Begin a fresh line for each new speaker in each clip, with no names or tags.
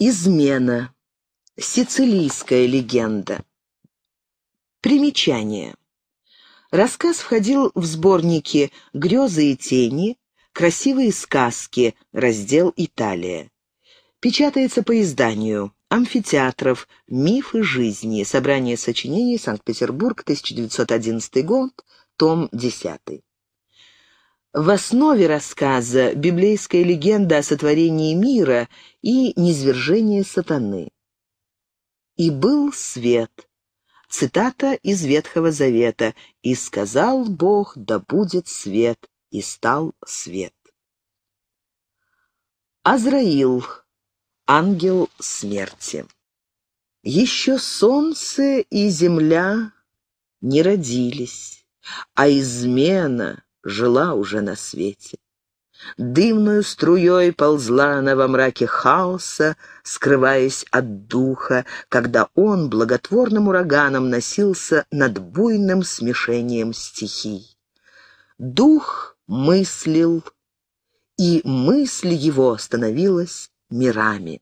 Измена. Сицилийская легенда. Примечание. Рассказ входил в сборники «Грезы и тени», «Красивые сказки», раздел «Италия». Печатается по изданию «Амфитеатров. Мифы жизни. Собрание сочинений. Санкт-Петербург. 1911 год. Том 10». В основе рассказа библейская легенда о сотворении мира и низвержении сатаны. «И был свет» — цитата из Ветхого Завета, «и сказал Бог, да будет свет, и стал свет». Азраил, ангел смерти. Еще солнце и земля не родились, а измена — жила уже на свете. Дымную струей ползла она во мраке хаоса, скрываясь от духа, когда он благотворным ураганом носился над буйным смешением стихий. Дух мыслил, и мысль его становилась мирами.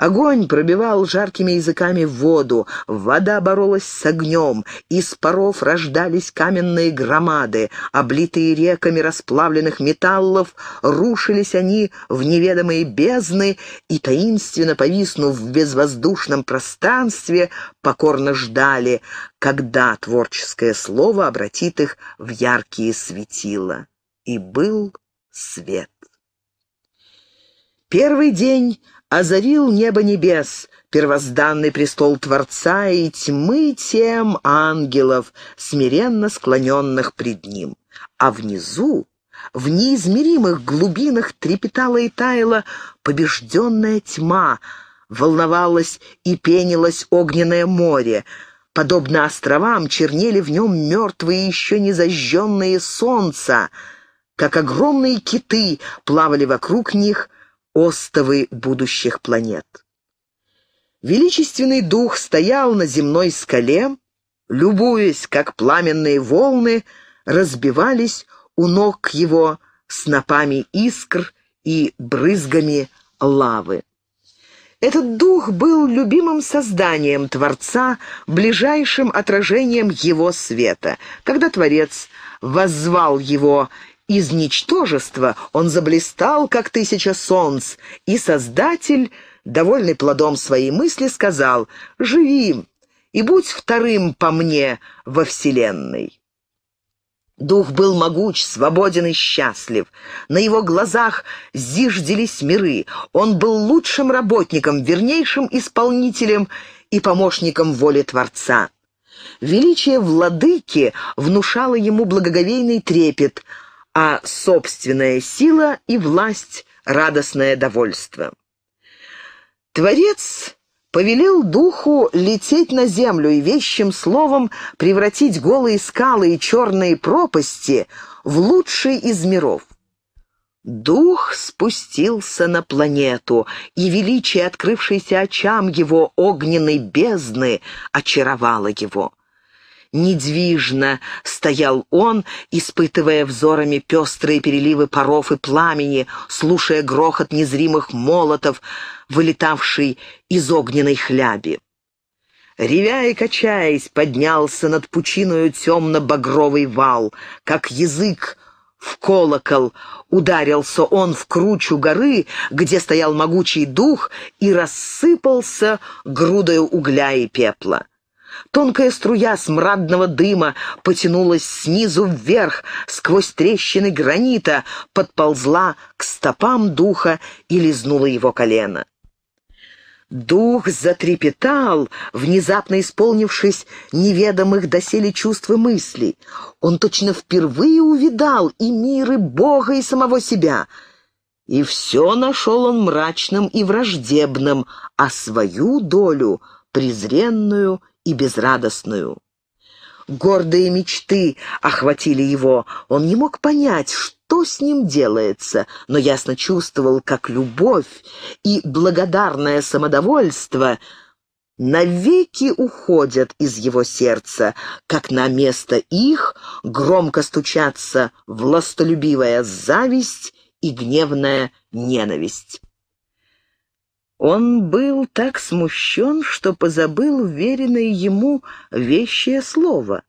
Огонь пробивал жаркими языками воду, вода боролась с огнем, из паров рождались каменные громады, облитые реками расплавленных металлов, рушились они в неведомые бездны и, таинственно повиснув в безвоздушном пространстве, покорно ждали, когда творческое слово обратит их в яркие светила. И был свет. Первый день озарил небо небес, первозданный престол Творца и тьмы тем ангелов, смиренно склоненных пред ним. А внизу, в неизмеримых глубинах трепетала и таяла побежденная тьма, волновалось и пенилось огненное море, Подобно островам чернели в нем мертвые еще не зажженные солнца, как огромные киты плавали вокруг них — остовы будущих планет. Величественный дух стоял на земной скале, любуясь, как пламенные волны разбивались у ног его снопами искр и брызгами лавы. Этот дух был любимым созданием Творца, ближайшим отражением его света. Когда Творец воззвал его из ничтожества он заблистал, как тысяча солнц, и Создатель, довольный плодом своей мысли, сказал «Живи и будь вторым по мне во Вселенной». Дух был могуч, свободен и счастлив. На его глазах зиждились миры. Он был лучшим работником, вернейшим исполнителем и помощником воли Творца. Величие владыки внушало ему благоговейный трепет – а собственная сила и власть — радостное довольство. Творец повелел духу лететь на землю и вещим словом превратить голые скалы и черные пропасти в лучший из миров. Дух спустился на планету, и величие открывшейся очам его огненной бездны очаровало его. Недвижно стоял он, испытывая взорами пестрые переливы паров и пламени, слушая грохот незримых молотов, вылетавший из огненной хляби. Ревя и качаясь, поднялся над пучиною темно-багровый вал, как язык в колокол ударился он в кручу горы, где стоял могучий дух, и рассыпался грудою угля и пепла. Тонкая струя смрадного дыма потянулась снизу вверх, сквозь трещины гранита, подползла к стопам духа и лизнула его колено. Дух затрепетал, внезапно исполнившись неведомых доселе чувств и мыслей. Он точно впервые увидал и мир, и Бога, и самого себя. И все нашел он мрачным и враждебным, а свою долю — презренную и безрадостную. Гордые мечты охватили его. Он не мог понять, что с ним делается, но ясно чувствовал, как любовь и благодарное самодовольство навеки уходят из его сердца, как на место их громко стучатся властолюбивая зависть и гневная ненависть. Он был так смущен, что позабыл веренное ему вещее слово.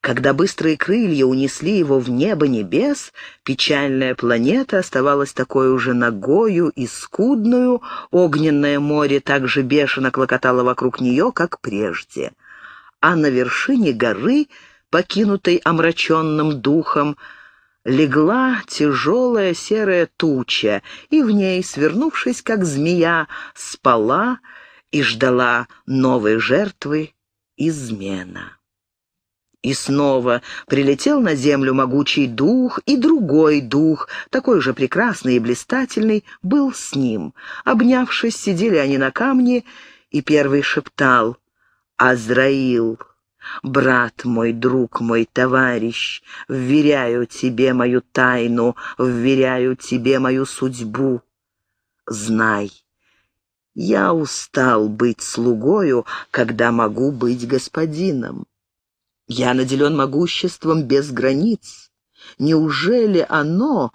Когда быстрые крылья унесли его в небо небес, печальная планета оставалась такой уже ногою и скудную, огненное море так же бешено клокотало вокруг нее, как прежде. А на вершине горы, покинутой омраченным духом, легла тяжелая серая туча, и в ней, свернувшись как змея, спала и ждала новой жертвы измена. И снова прилетел на землю могучий дух, и другой дух, такой же прекрасный и блистательный, был с ним. Обнявшись, сидели они на камне, и первый шептал «Азраил». Брат мой, друг мой, товарищ, вверяю тебе мою тайну, вверяю тебе мою судьбу. Знай, я устал быть слугою, когда могу быть господином. Я наделен могуществом без границ. Неужели оно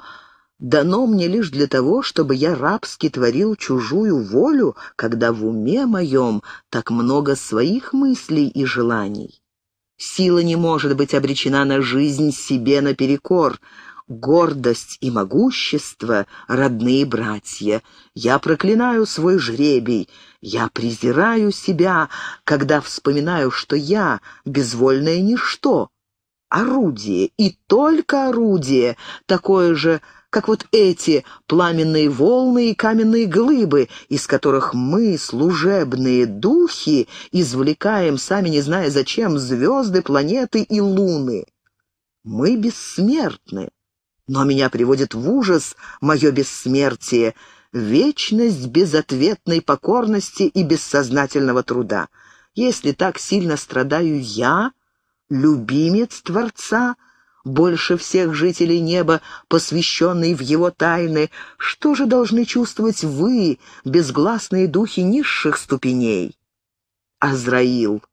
дано мне лишь для того, чтобы я рабски творил чужую волю, когда в уме моем так много своих мыслей и желаний? Сила не может быть обречена на жизнь себе наперекор. Гордость и могущество — родные братья. Я проклинаю свой жребий. Я презираю себя, когда вспоминаю, что я — безвольное ничто. Орудие, и только орудие, такое же, как вот эти пламенные волны и каменные глыбы, из которых мы, служебные духи, извлекаем, сами не зная зачем, звезды, планеты и луны. Мы бессмертны, но меня приводит в ужас мое бессмертие, вечность безответной покорности и бессознательного труда. Если так сильно страдаю я, любимец Творца — больше всех жителей неба, посвященный в его тайны, что же должны чувствовать вы, безгласные духи низших ступеней? Азраил,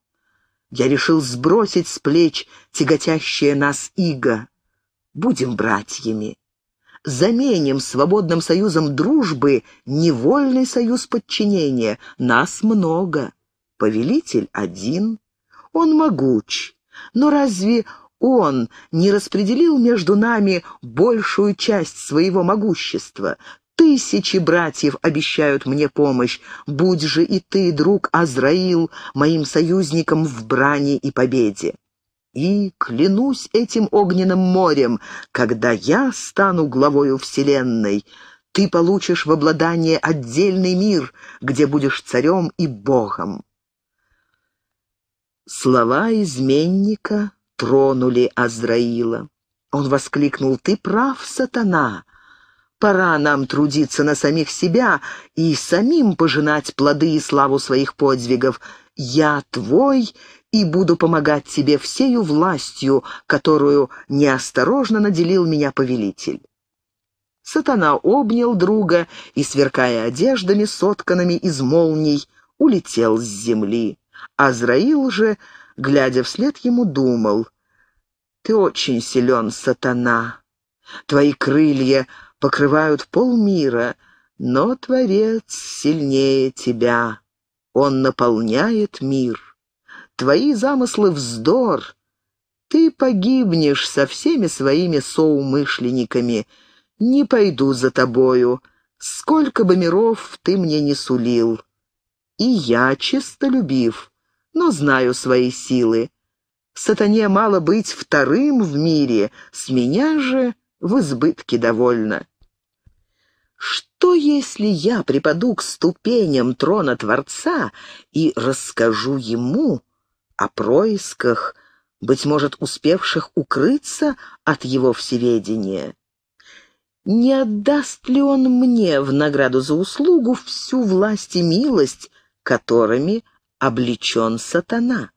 я решил сбросить с плеч тяготящее нас иго. Будем братьями. Заменим свободным союзом дружбы невольный союз подчинения. Нас много. Повелитель один. Он могуч. Но разве он не распределил между нами большую часть своего могущества. Тысячи братьев обещают мне помощь. Будь же и ты, друг Азраил, моим союзником в брани и победе. И клянусь этим огненным морем, когда я стану главою вселенной, ты получишь в обладание отдельный мир, где будешь царем и богом. Слова изменника тронули Азраила. Он воскликнул, «Ты прав, сатана! Пора нам трудиться на самих себя и самим пожинать плоды и славу своих подвигов. Я твой и буду помогать тебе всею властью, которую неосторожно наделил меня повелитель». Сатана обнял друга и, сверкая одеждами, сотканными из молний, улетел с земли. Азраил же глядя вслед ему, думал. «Ты очень силен, сатана. Твои крылья покрывают полмира, но Творец сильнее тебя. Он наполняет мир. Твои замыслы вздор. Ты погибнешь со всеми своими соумышленниками. Не пойду за тобою, сколько бы миров ты мне не сулил. И я чистолюбив» но знаю свои силы. Сатане мало быть вторым в мире, с меня же в избытке довольно. Что, если я припаду к ступеням трона Творца и расскажу ему о происках, быть может, успевших укрыться от его всеведения? Не отдаст ли он мне в награду за услугу всю власть и милость, которыми облечен сатана.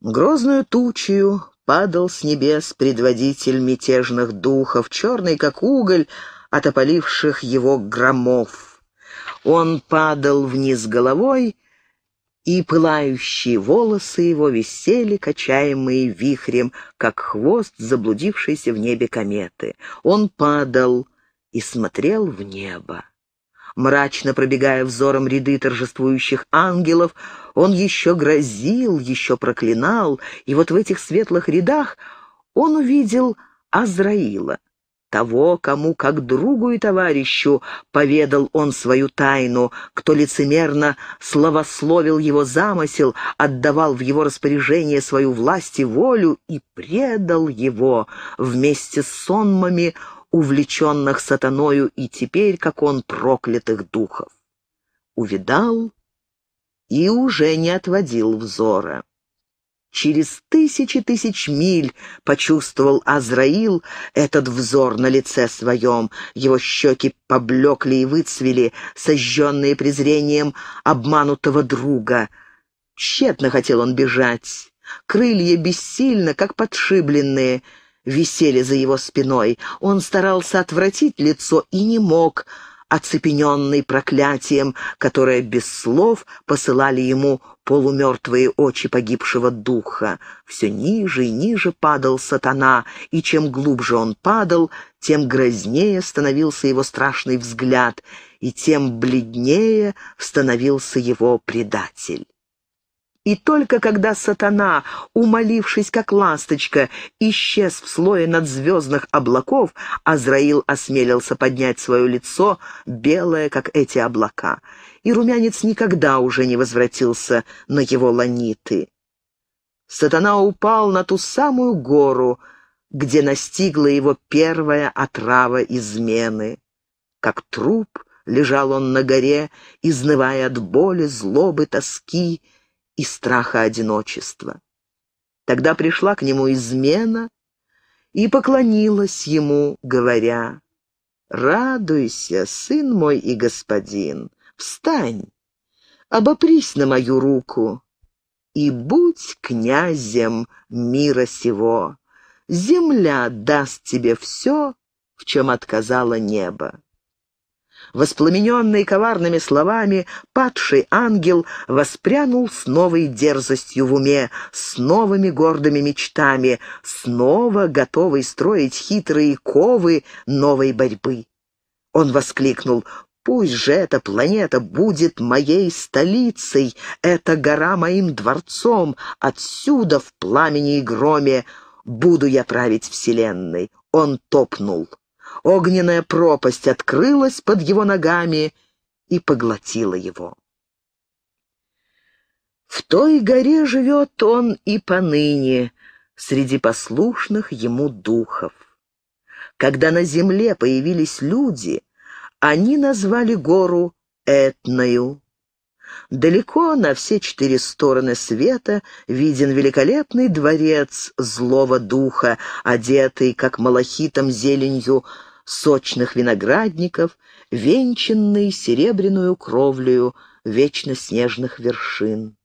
Грозную тучью падал с небес предводитель мятежных духов, черный как уголь от опаливших его громов. Он падал вниз головой, и пылающие волосы его висели, качаемые вихрем, как хвост заблудившейся в небе кометы. Он падал и смотрел в небо. Мрачно пробегая взором ряды торжествующих ангелов, он еще грозил, еще проклинал, и вот в этих светлых рядах он увидел Азраила. Того, кому, как другу и товарищу, поведал он свою тайну, кто лицемерно словословил его замысел, отдавал в его распоряжение свою власть и волю и предал его вместе с сонмами, увлеченных сатаною и теперь, как он, проклятых духов. Увидал и уже не отводил взора. Через тысячи тысяч миль почувствовал Азраил этот взор на лице своем. Его щеки поблекли и выцвели, сожженные презрением обманутого друга. Тщетно хотел он бежать. Крылья бессильно, как подшибленные — висели за его спиной. Он старался отвратить лицо и не мог, оцепененный проклятием, которое без слов посылали ему полумертвые очи погибшего духа. Все ниже и ниже падал сатана, и чем глубже он падал, тем грознее становился его страшный взгляд, и тем бледнее становился его предатель. И только когда сатана, умолившись как ласточка, исчез в слое надзвездных облаков, Азраил осмелился поднять свое лицо, белое, как эти облака. И румянец никогда уже не возвратился на его ланиты. Сатана упал на ту самую гору, где настигла его первая отрава измены. Как труп лежал он на горе, изнывая от боли, злобы, тоски, и страха одиночества. Тогда пришла к нему измена и поклонилась ему, говоря, «Радуйся, сын мой и господин, встань, обопрись на мою руку и будь князем мира сего. Земля даст тебе все, в чем отказало небо». Воспламененный коварными словами, падший ангел воспрянул с новой дерзостью в уме, с новыми гордыми мечтами, снова готовый строить хитрые ковы новой борьбы. Он воскликнул Пусть же эта планета будет моей столицей, эта гора моим дворцом, отсюда в пламени и громе буду я править вселенной. Он топнул. Огненная пропасть открылась под его ногами и поглотила его. В той горе живет он и поныне, среди послушных ему духов. Когда на земле появились люди, они назвали гору Этною. Далеко на все четыре стороны света виден великолепный дворец злого духа, одетый, как малахитом зеленью, сочных виноградников, венчанный серебряную кровлю вечно снежных вершин.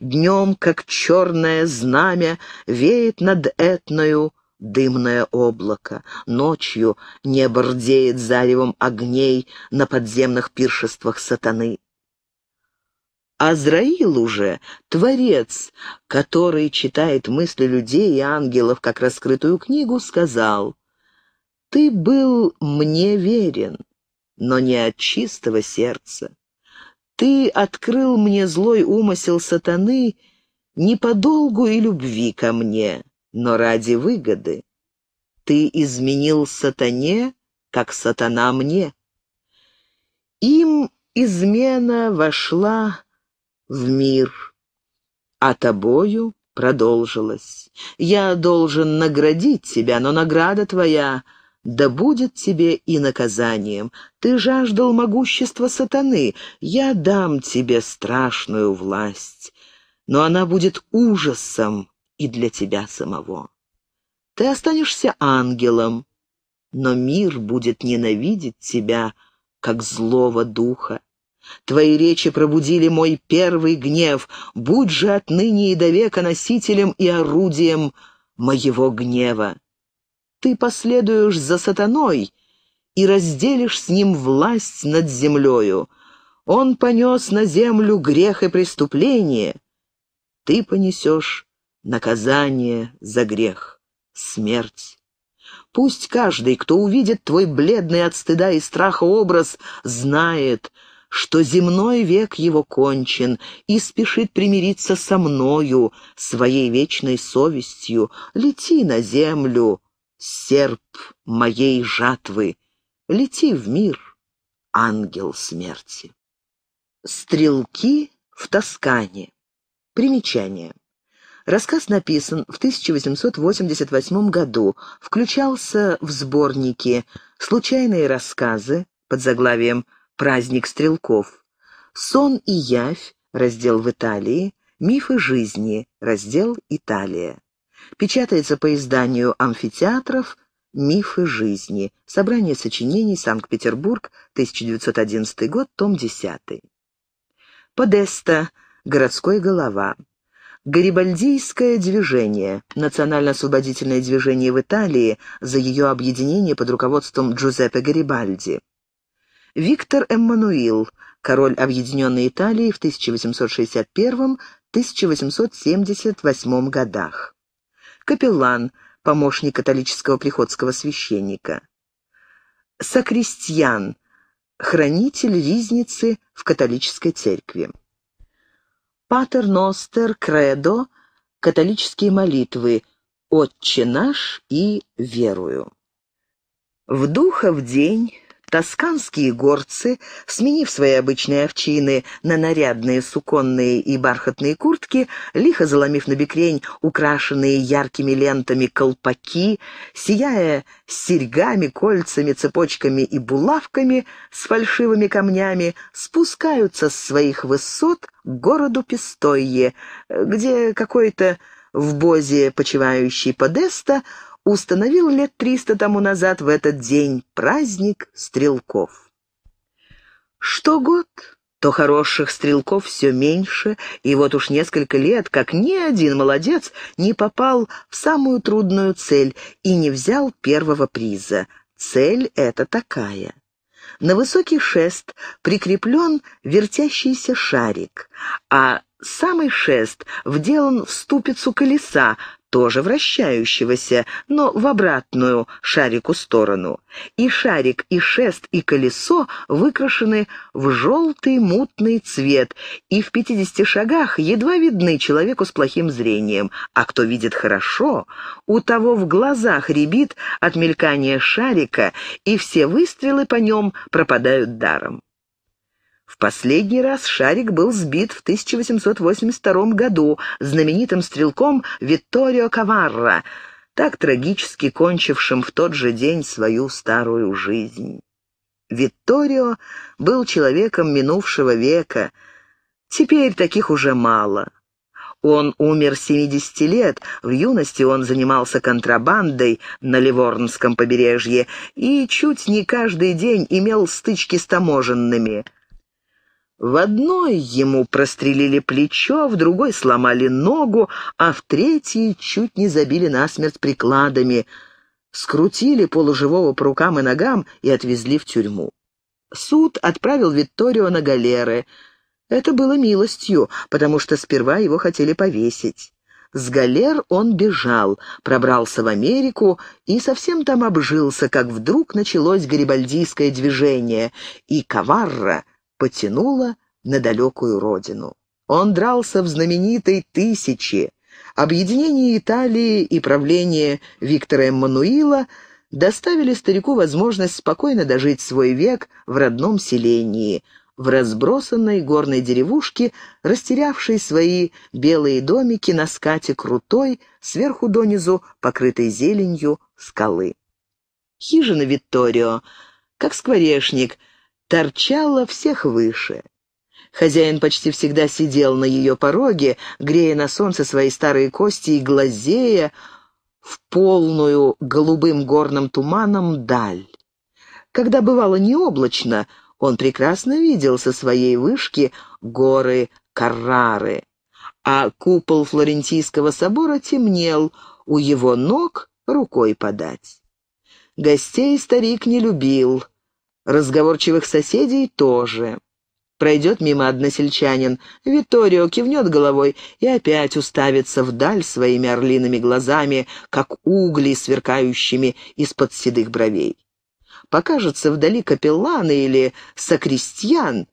Днем, как черное знамя, веет над Этною дымное облако. Ночью небо рдеет заревом огней на подземных пиршествах сатаны. Азраил уже — творец, который читает мысли людей и ангелов, как раскрытую книгу, сказал — ты был мне верен, но не от чистого сердца. Ты открыл мне злой умысел сатаны не по долгу и любви ко мне, но ради выгоды. Ты изменил сатане, как сатана мне. Им измена вошла в мир, а тобою продолжилась. Я должен наградить тебя, но награда твоя да будет тебе и наказанием. Ты жаждал могущества сатаны, я дам тебе страшную власть, но она будет ужасом и для тебя самого. Ты останешься ангелом, но мир будет ненавидеть тебя, как злого духа. Твои речи пробудили мой первый гнев. Будь же отныне и до века носителем и орудием моего гнева ты последуешь за сатаной и разделишь с ним власть над землею. Он понес на землю грех и преступление. Ты понесешь наказание за грех, смерть. Пусть каждый, кто увидит твой бледный от стыда и страха образ, знает, что земной век его кончен, и спешит примириться со мною, своей вечной совестью. Лети на землю, серп моей жатвы, лети в мир, ангел смерти. Стрелки в Тоскане. Примечание. Рассказ написан в 1888 году, включался в сборники «Случайные рассказы» под заглавием «Праздник стрелков», «Сон и явь» раздел в Италии, «Мифы жизни» раздел «Италия». Печатается по изданию «Амфитеатров. Мифы жизни». Собрание сочинений. Санкт-Петербург. 1911 год. Том 10. Подеста. Городской голова. Гарибальдийское движение, национально-освободительное движение в Италии за ее объединение под руководством Джузеппе Гарибальди. Виктор Эммануил, король Объединенной Италии в 1861-1878 годах капеллан, помощник католического приходского священника. Сокрестьян, хранитель ризницы в католической церкви. Патерностер, Кредо, католические молитвы, «Отче наш» и «Верую». В духа в день Тосканские горцы, сменив свои обычные овчины на нарядные суконные и бархатные куртки, лихо заломив на бекрень украшенные яркими лентами колпаки, сияя серьгами, кольцами, цепочками и булавками с фальшивыми камнями, спускаются с своих высот к городу Пистойе, где какой-то в бозе почивающий Подеста установил лет триста тому назад в этот день праздник стрелков. Что год, то хороших стрелков все меньше, и вот уж несколько лет, как ни один молодец не попал в самую трудную цель и не взял первого приза. Цель эта такая. На высокий шест прикреплен вертящийся шарик, а самый шест вделан в ступицу колеса, тоже вращающегося, но в обратную шарику сторону. И шарик, и шест, и колесо выкрашены в желтый мутный цвет, и в 50 шагах едва видны человеку с плохим зрением. А кто видит хорошо, у того в глазах рябит от мелькания шарика, и все выстрелы по нем пропадают даром. В последний раз шарик был сбит в 1882 году знаменитым стрелком Витторио Каварра, так трагически кончившим в тот же день свою старую жизнь. Витторио был человеком минувшего века. Теперь таких уже мало. Он умер 70 лет, в юности он занимался контрабандой на Ливорнском побережье и чуть не каждый день имел стычки с таможенными – в одной ему прострелили плечо, в другой сломали ногу, а в третьей чуть не забили насмерть прикладами, скрутили полуживого по рукам и ногам и отвезли в тюрьму. Суд отправил Витторио на галеры. Это было милостью, потому что сперва его хотели повесить. С галер он бежал, пробрался в Америку и совсем там обжился, как вдруг началось гарибальдийское движение, и Каварра — потянуло на далекую родину. Он дрался в знаменитой «Тысячи». Объединение Италии и правление Виктора Эммануила доставили старику возможность спокойно дожить свой век в родном селении, в разбросанной горной деревушке, растерявшей свои белые домики на скате крутой, сверху донизу покрытой зеленью скалы. Хижина Витторио, как скворечник, торчала всех выше. Хозяин почти всегда сидел на ее пороге, грея на солнце свои старые кости и глазея в полную голубым горным туманом даль. Когда бывало необлачно, он прекрасно видел со своей вышки горы Каррары, а купол Флорентийского собора темнел, у его ног рукой подать. Гостей старик не любил — Разговорчивых соседей тоже. Пройдет мимо односельчанин, Виторио кивнет головой и опять уставится вдаль своими орлиными глазами, как угли, сверкающими из-под седых бровей. Покажется вдали Капелланы или сокрестьян,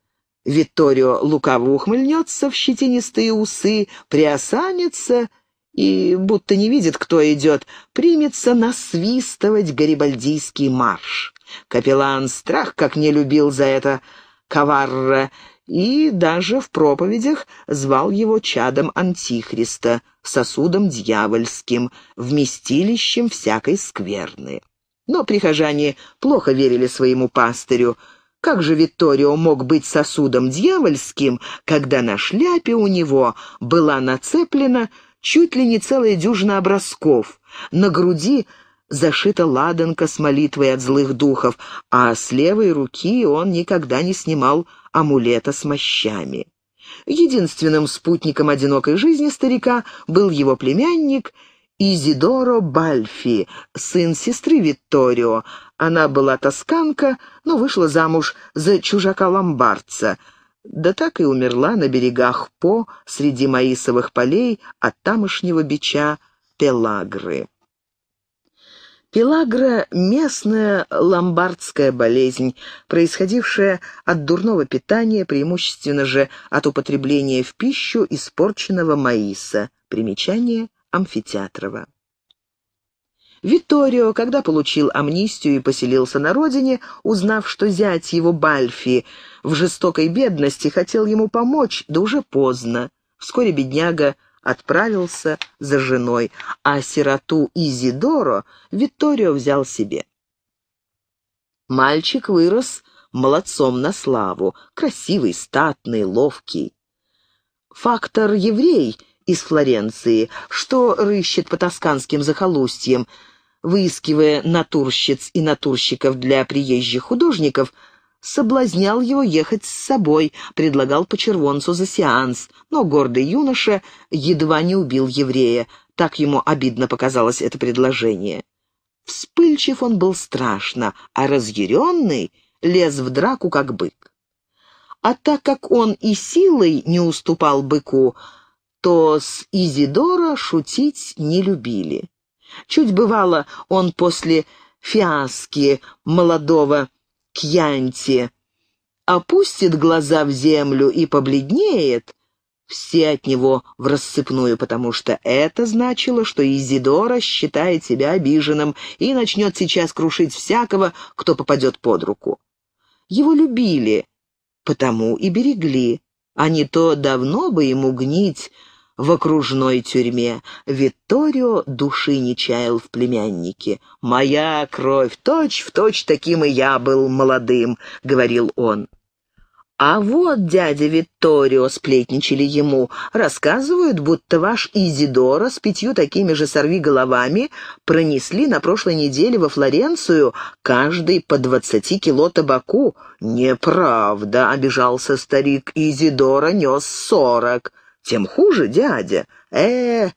Виторио лукаво ухмыльнется в щетинистые усы, приосанится и, будто не видит, кто идет, примется насвистывать гарибальдийский марш. Капеллан страх как не любил за это Каварра и даже в проповедях звал его чадом Антихриста, сосудом дьявольским, вместилищем всякой скверны. Но прихожане плохо верили своему пастырю. Как же Витторио мог быть сосудом дьявольским, когда на шляпе у него была нацеплена чуть ли не целая дюжина образков, на груди — зашита ладанка с молитвой от злых духов, а с левой руки он никогда не снимал амулета с мощами. Единственным спутником одинокой жизни старика был его племянник Изидоро Бальфи, сын сестры Витторио. Она была тосканка, но вышла замуж за чужака-ломбардца. Да так и умерла на берегах По, среди маисовых полей от тамошнего бича Пелагры. Пелагра – местная ломбардская болезнь, происходившая от дурного питания, преимущественно же от употребления в пищу испорченного маиса. Примечание Амфитеатрова. Виторио, когда получил амнистию и поселился на родине, узнав, что зять его Бальфи в жестокой бедности хотел ему помочь, да уже поздно. Вскоре бедняга отправился за женой, а сироту Изидоро Витторио взял себе. Мальчик вырос молодцом на славу, красивый, статный, ловкий. Фактор еврей из Флоренции, что рыщет по тосканским захолустьям, выискивая натурщиц и натурщиков для приезжих художников – соблазнял его ехать с собой, предлагал по червонцу за сеанс, но гордый юноша едва не убил еврея. Так ему обидно показалось это предложение. Вспыльчив он был страшно, а разъяренный лез в драку, как бык. А так как он и силой не уступал быку, то с Изидора шутить не любили. Чуть бывало, он после фиаски молодого Кьянти опустит глаза в землю и побледнеет, все от него в рассыпную, потому что это значило, что Изидора считает себя обиженным и начнет сейчас крушить всякого, кто попадет под руку. Его любили, потому и берегли, а не то давно бы ему гнить, в окружной тюрьме. Витторио души не чаял в племяннике. «Моя кровь, точь в точь таким и я был молодым», — говорил он. «А вот дядя Витторио», — сплетничали ему, — «рассказывают, будто ваш Изидора с пятью такими же сорвиголовами пронесли на прошлой неделе во Флоренцию каждый по двадцати кило табаку». «Неправда», — обижался старик, — «Изидора нес сорок». «Тем хуже, дядя. Э,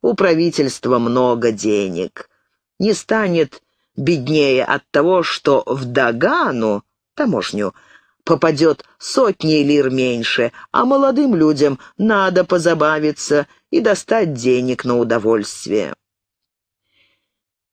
у правительства много денег. Не станет беднее от того, что в Дагану, таможню, попадет сотни лир меньше, а молодым людям надо позабавиться и достать денег на удовольствие».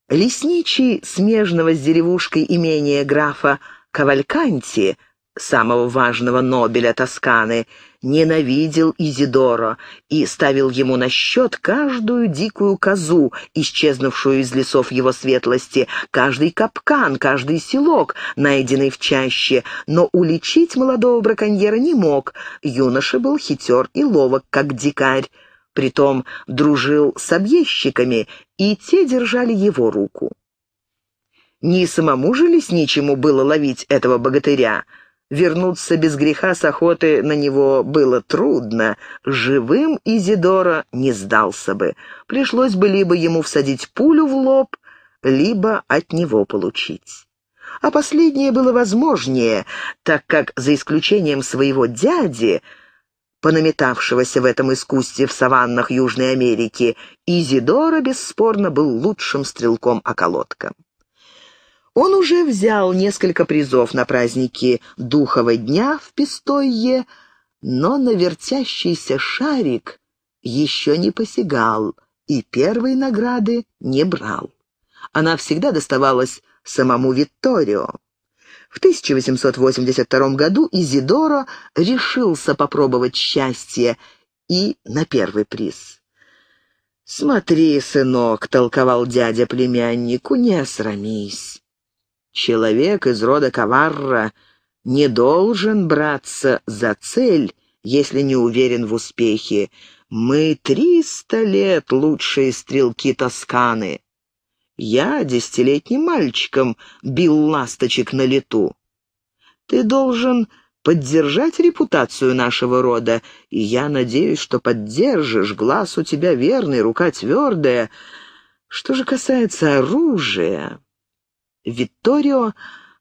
Лесничий, смежного с деревушкой имения графа Кавальканти, самого важного Нобеля Тосканы, ненавидел Изидора и ставил ему на счет каждую дикую козу, исчезнувшую из лесов его светлости, каждый капкан, каждый селок, найденный в чаще, но уличить молодого браконьера не мог. Юноша был хитер и ловок, как дикарь. Притом дружил с объездчиками, и те держали его руку. Не самому же лесничему было ловить этого богатыря — Вернуться без греха с охоты на него было трудно. Живым Изидора не сдался бы. Пришлось бы либо ему всадить пулю в лоб, либо от него получить. А последнее было возможнее, так как, за исключением своего дяди, понаметавшегося в этом искусстве в саваннах Южной Америки, Изидора бесспорно был лучшим стрелком околотком он уже взял несколько призов на празднике Духова дня в Пестойе, но на вертящийся шарик еще не посягал и первой награды не брал. Она всегда доставалась самому Витторио. В 1882 году Изидоро решился попробовать счастье и на первый приз. «Смотри, сынок», — толковал дядя племяннику, — «не осрамись. Человек из рода Каварра не должен браться за цель, если не уверен в успехе. Мы триста лет лучшие стрелки Тосканы. Я десятилетним мальчиком бил ласточек на лету. Ты должен поддержать репутацию нашего рода, и я надеюсь, что поддержишь, глаз у тебя верный, рука твердая. Что же касается оружия... Витторио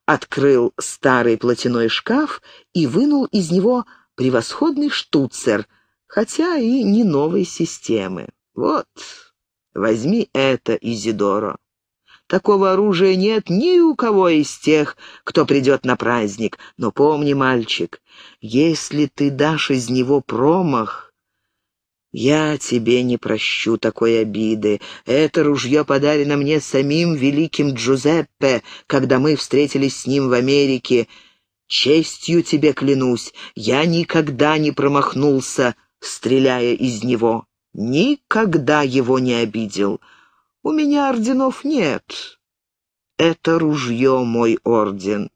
открыл старый платяной шкаф и вынул из него превосходный штуцер, хотя и не новой системы. «Вот, возьми это, Изидоро. Такого оружия нет ни у кого из тех, кто придет на праздник. Но помни, мальчик, если ты дашь из него промах, «Я тебе не прощу такой обиды. Это ружье подарено мне самим великим Джузеппе, когда мы встретились с ним в Америке. Честью тебе клянусь, я никогда не промахнулся, стреляя из него. Никогда его не обидел. У меня орденов нет. Это ружье мой орден.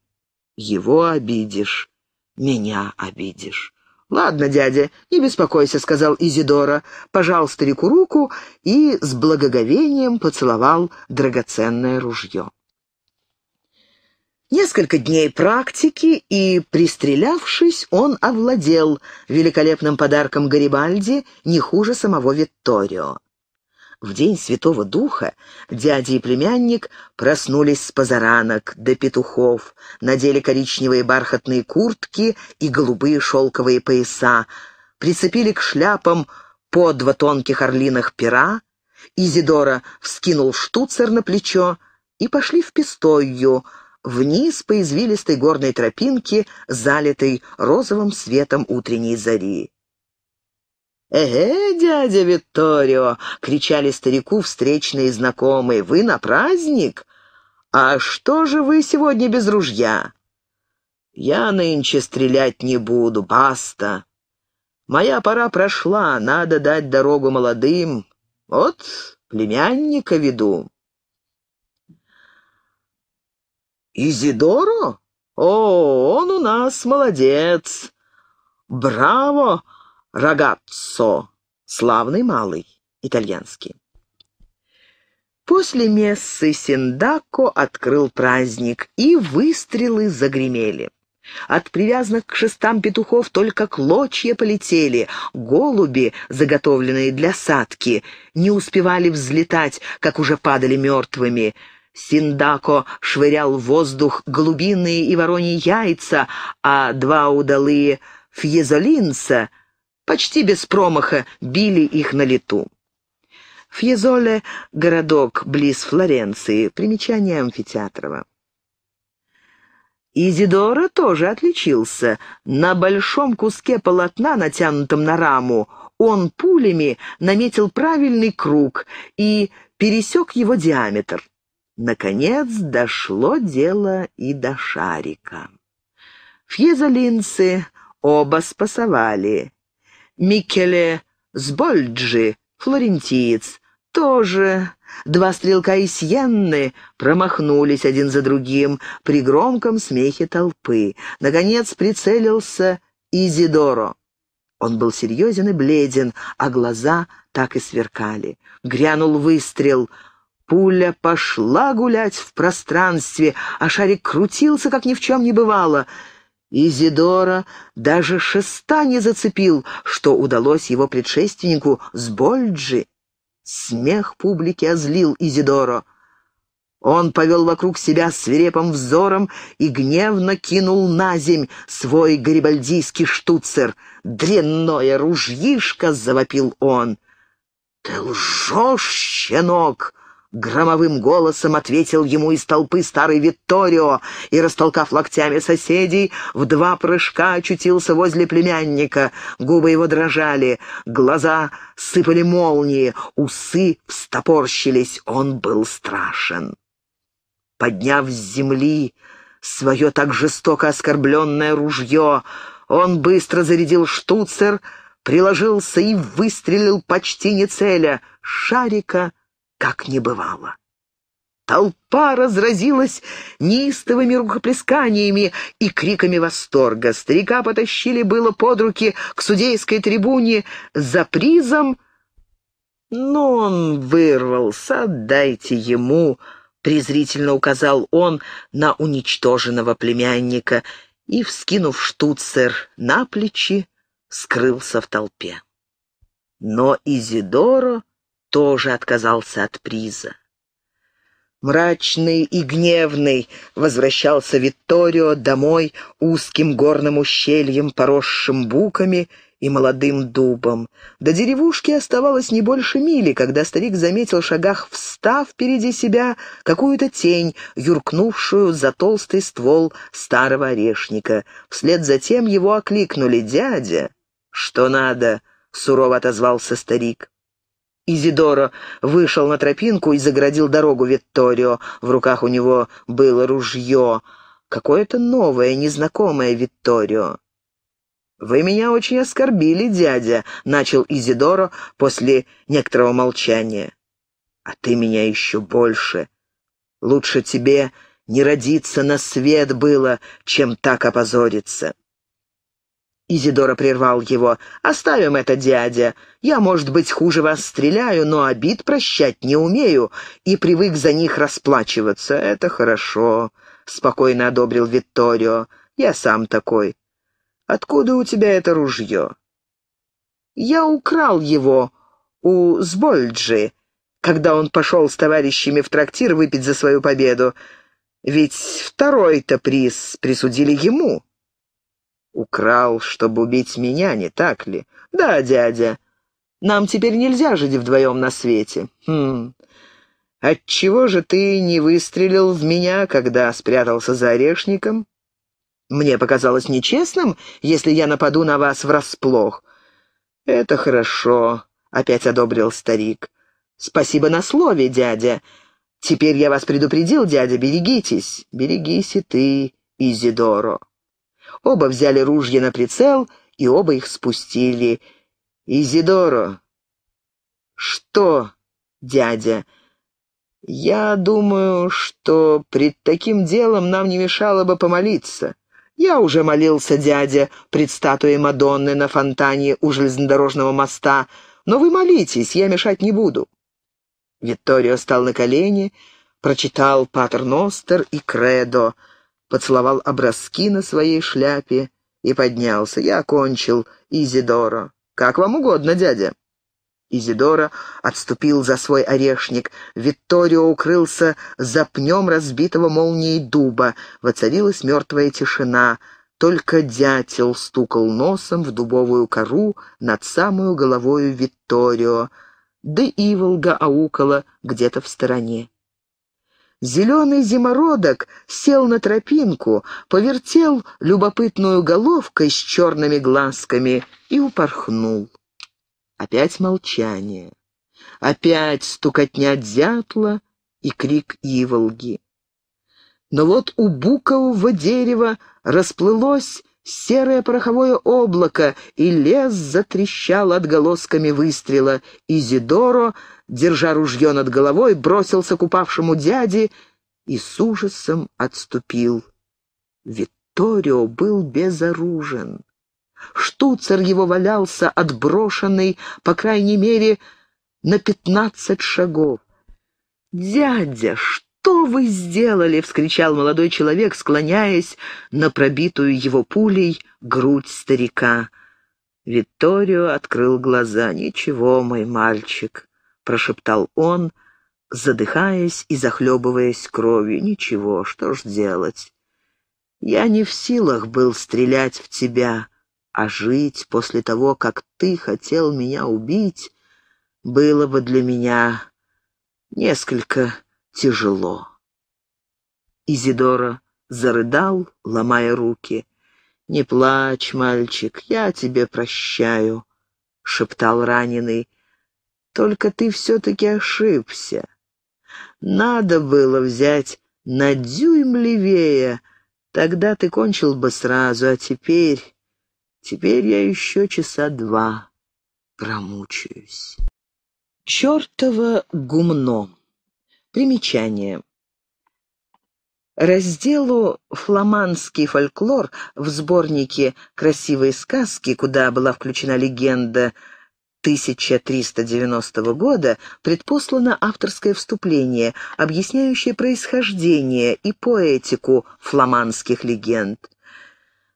Его обидишь, меня обидишь». «Ладно, дядя, не беспокойся», — сказал Изидора, пожал старику руку и с благоговением поцеловал драгоценное ружье. Несколько дней практики, и, пристрелявшись, он овладел великолепным подарком Гарибальди не хуже самого Витторио. В день Святого Духа дядя и племянник проснулись с позаранок до петухов, надели коричневые бархатные куртки и голубые шелковые пояса, прицепили к шляпам по два тонких орлиных пера, Изидора вскинул штуцер на плечо и пошли в Пестою вниз по извилистой горной тропинке, залитой розовым светом утренней зари. «Эге, дядя Витторио!» — кричали старику встречные знакомые. «Вы на праздник? А что же вы сегодня без ружья?» «Я нынче стрелять не буду, баста. Моя пора прошла, надо дать дорогу молодым. Вот племянника веду». «Изидоро? О, он у нас молодец! Браво!» Рогатцо, Славный малый. Итальянский. После мессы Синдако открыл праздник, и выстрелы загремели. От привязанных к шестам петухов только клочья полетели. Голуби, заготовленные для садки, не успевали взлетать, как уже падали мертвыми. Синдако швырял в воздух голубиные и вороньи яйца, а два удалые фьезолинца — Почти без промаха били их на лету. Фьезоле — городок близ Флоренции. Примечание Амфитеатрова. Изидора тоже отличился. На большом куске полотна, натянутом на раму, он пулями наметил правильный круг и пересек его диаметр. Наконец дошло дело и до шарика. Фьезолинцы оба спасовали. Микеле Сбольджи, флорентиец, тоже. Два стрелка и Сьенны промахнулись один за другим при громком смехе толпы. Наконец прицелился Изидоро. Он был серьезен и бледен, а глаза так и сверкали. Грянул выстрел. Пуля пошла гулять в пространстве, а шарик крутился, как ни в чем не бывало — Изидора даже шеста не зацепил, что удалось его предшественнику с Больджи. Смех публики озлил Изидоро. Он повел вокруг себя свирепым взором и гневно кинул на земь свой гарибальдийский штуцер. «Дрянное ружьишко!» — завопил он. «Ты лжешь, щенок!» Громовым голосом ответил ему из толпы старый Витторио и, растолкав локтями соседей, в два прыжка очутился возле племянника. Губы его дрожали, глаза сыпали молнии, усы встопорщились. Он был страшен. Подняв с земли свое так жестоко оскорбленное ружье, он быстро зарядил штуцер, приложился и выстрелил почти не целя. Шарика — как не бывало. Толпа разразилась неистовыми рукоплесканиями и криками восторга. Старика потащили было под руки к судейской трибуне за призом, но он вырвался, Дайте ему, презрительно указал он на уничтоженного племянника и, вскинув штуцер на плечи, скрылся в толпе. Но Изидоро тоже отказался от приза. Мрачный и гневный возвращался Витторио домой узким горным ущельем, поросшим буками и молодым дубом. До деревушки оставалось не больше мили, когда старик заметил шагах встав ста впереди себя какую-то тень, юркнувшую за толстый ствол старого орешника. Вслед за тем его окликнули «Дядя!» «Что надо?» — сурово отозвался старик. Изидоро вышел на тропинку и заградил дорогу Витторио. В руках у него было ружье. Какое-то новое, незнакомое Витторио. «Вы меня очень оскорбили, дядя», — начал Изидоро после некоторого молчания. «А ты меня еще больше. Лучше тебе не родиться на свет было, чем так опозориться». Изидора прервал его. «Оставим это, дядя. Я, может быть, хуже вас стреляю, но обид прощать не умею и привык за них расплачиваться. Это хорошо», — спокойно одобрил Витторио. «Я сам такой». «Откуда у тебя это ружье?» «Я украл его у Сбольджи, когда он пошел с товарищами в трактир выпить за свою победу. Ведь второй-то приз присудили ему». Украл, чтобы убить меня, не так ли? Да, дядя. Нам теперь нельзя жить вдвоем на свете. Хм. Отчего же ты не выстрелил в меня, когда спрятался за орешником? Мне показалось нечестным, если я нападу на вас врасплох. Это хорошо, опять одобрил старик. Спасибо на слове, дядя. Теперь я вас предупредил, дядя, берегитесь. Берегись и ты, Изидоро. Оба взяли ружья на прицел, и оба их спустили. «Изидоро!» «Что, дядя?» «Я думаю, что пред таким делом нам не мешало бы помолиться. Я уже молился, дядя, пред статуей Мадонны на фонтане у железнодорожного моста, но вы молитесь, я мешать не буду». Витторио стал на колени, прочитал Патер Ностер и Кредо — поцеловал образки на своей шляпе и поднялся. «Я окончил, Изидоро. Как вам угодно, дядя». Изидора отступил за свой орешник. Витторио укрылся за пнем разбитого молнией дуба. Воцарилась мертвая тишина. Только дятел стукал носом в дубовую кору над самую головою Витторио. Да и Волга аукала где-то в стороне. Зеленый зимородок сел на тропинку, повертел любопытную головкой с черными глазками и упорхнул. Опять молчание. Опять стукотня дятла и крик иволги. Но вот у букового дерева расплылось серое пороховое облако, и лес затрещал отголосками выстрела. Изидоро держа ружье над головой, бросился к упавшему дяде и с ужасом отступил. Витторио был безоружен. Штуцер его валялся, отброшенный, по крайней мере, на пятнадцать шагов. «Дядя, что вы сделали?» — вскричал молодой человек, склоняясь на пробитую его пулей грудь старика. Витторио открыл глаза. «Ничего, мой мальчик, — прошептал он, задыхаясь и захлебываясь кровью. «Ничего, что ж делать? Я не в силах был стрелять в тебя, а жить после того, как ты хотел меня убить, было бы для меня несколько тяжело». Изидора зарыдал, ломая руки. «Не плачь, мальчик, я тебе прощаю», — шептал раненый. Только ты все-таки ошибся. Надо было взять на дюйм левее, тогда ты кончил бы сразу, а теперь... Теперь я еще часа два промучаюсь. Чертово гумно. Примечание. Разделу «Фламандский фольклор» в сборнике «Красивые сказки», куда была включена легенда 1390 года предпослано авторское вступление, объясняющее происхождение и поэтику фламандских легенд.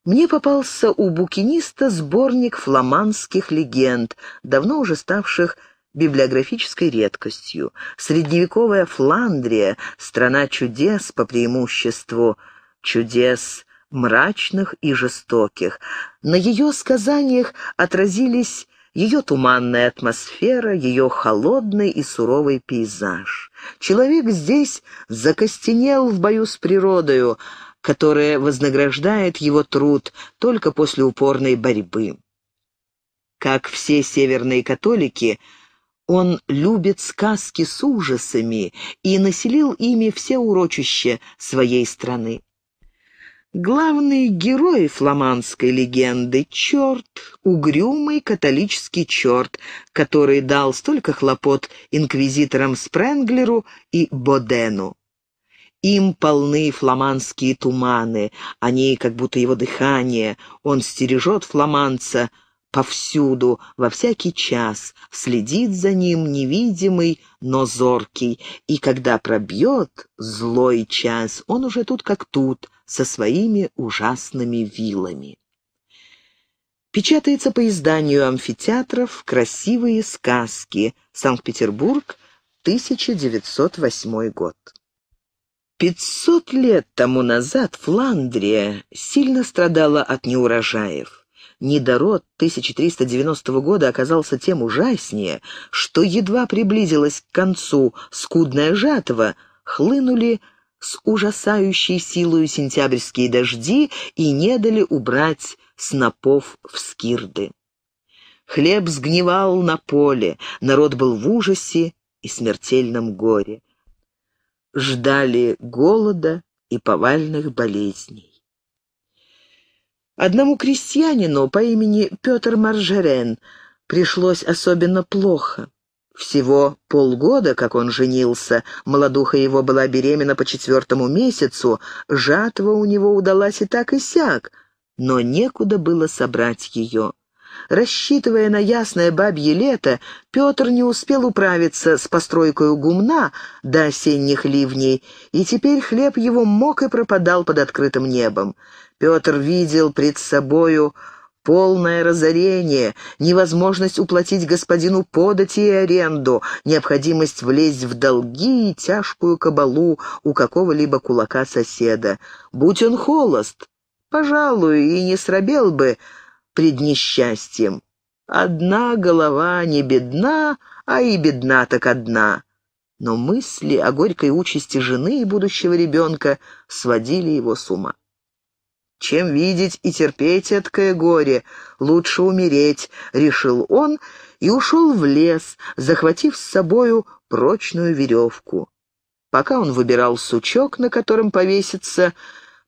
Мне попался у букиниста сборник фламандских легенд, давно уже ставших библиографической редкостью. Средневековая Фландрия — страна чудес по преимуществу, чудес мрачных и жестоких. На ее сказаниях отразились ее туманная атмосфера, ее холодный и суровый пейзаж. Человек здесь закостенел в бою с природою, которая вознаграждает его труд только после упорной борьбы. Как все северные католики, он любит сказки с ужасами и населил ими все урочища своей страны. Главные герои фламандской легенды — черт, угрюмый католический черт, который дал столько хлопот инквизиторам Спренглеру и Бодену. Им полны фламандские туманы, они как будто его дыхание, он стережет фламандца — повсюду, во всякий час, следит за ним невидимый, но зоркий, и когда пробьет злой час, он уже тут как тут, со своими ужасными вилами. Печатается по изданию амфитеатров «Красивые сказки», Санкт-Петербург, 1908 год. Пятьсот лет тому назад Фландрия сильно страдала от неурожаев недород 1390 года оказался тем ужаснее, что едва приблизилась к концу скудная жатва, хлынули с ужасающей силою сентябрьские дожди и не дали убрать снопов в скирды. Хлеб сгнивал на поле, народ был в ужасе и смертельном горе. Ждали голода и повальных болезней. Одному крестьянину по имени Петр Маржерен пришлось особенно плохо. Всего полгода, как он женился, молодуха его была беременна по четвертому месяцу, жатва у него удалась и так и сяк, но некуда было собрать ее. Рассчитывая на ясное бабье лето, Петр не успел управиться с постройкой гумна до осенних ливней, и теперь хлеб его мог и пропадал под открытым небом. Петр видел пред собою полное разорение, невозможность уплатить господину подати и аренду, необходимость влезть в долги и тяжкую кабалу у какого-либо кулака соседа. Будь он холост, пожалуй, и не срабел бы, пред несчастьем. Одна голова не бедна, а и бедна так одна. Но мысли о горькой участи жены и будущего ребенка сводили его с ума. «Чем видеть и терпеть эткое горе, лучше умереть», — решил он и ушел в лес, захватив с собою прочную веревку. Пока он выбирал сучок, на котором повесится, —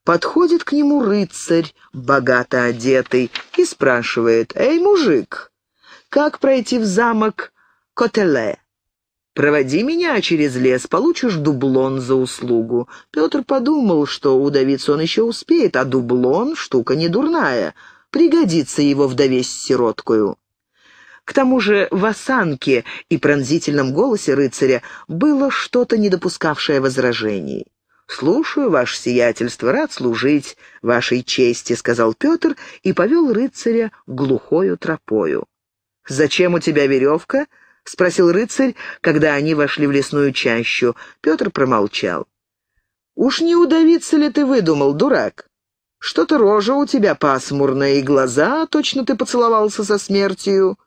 Подходит к нему рыцарь, богато одетый, и спрашивает, «Эй, мужик, как пройти в замок Котеле?» «Проводи меня через лес, получишь дублон за услугу». Петр подумал, что удавиться он еще успеет, а дублон — штука не дурная, пригодится его вдове с сироткою. К тому же в осанке и пронзительном голосе рыцаря было что-то, не допускавшее возражений. «Слушаю, ваше сиятельство, рад служить вашей чести», — сказал Петр и повел рыцаря глухою тропою. «Зачем у тебя веревка?» — спросил рыцарь, когда они вошли в лесную чащу. Петр промолчал. «Уж не удавиться ли ты выдумал, дурак? Что-то рожа у тебя пасмурная, и глаза точно ты поцеловался со смертью.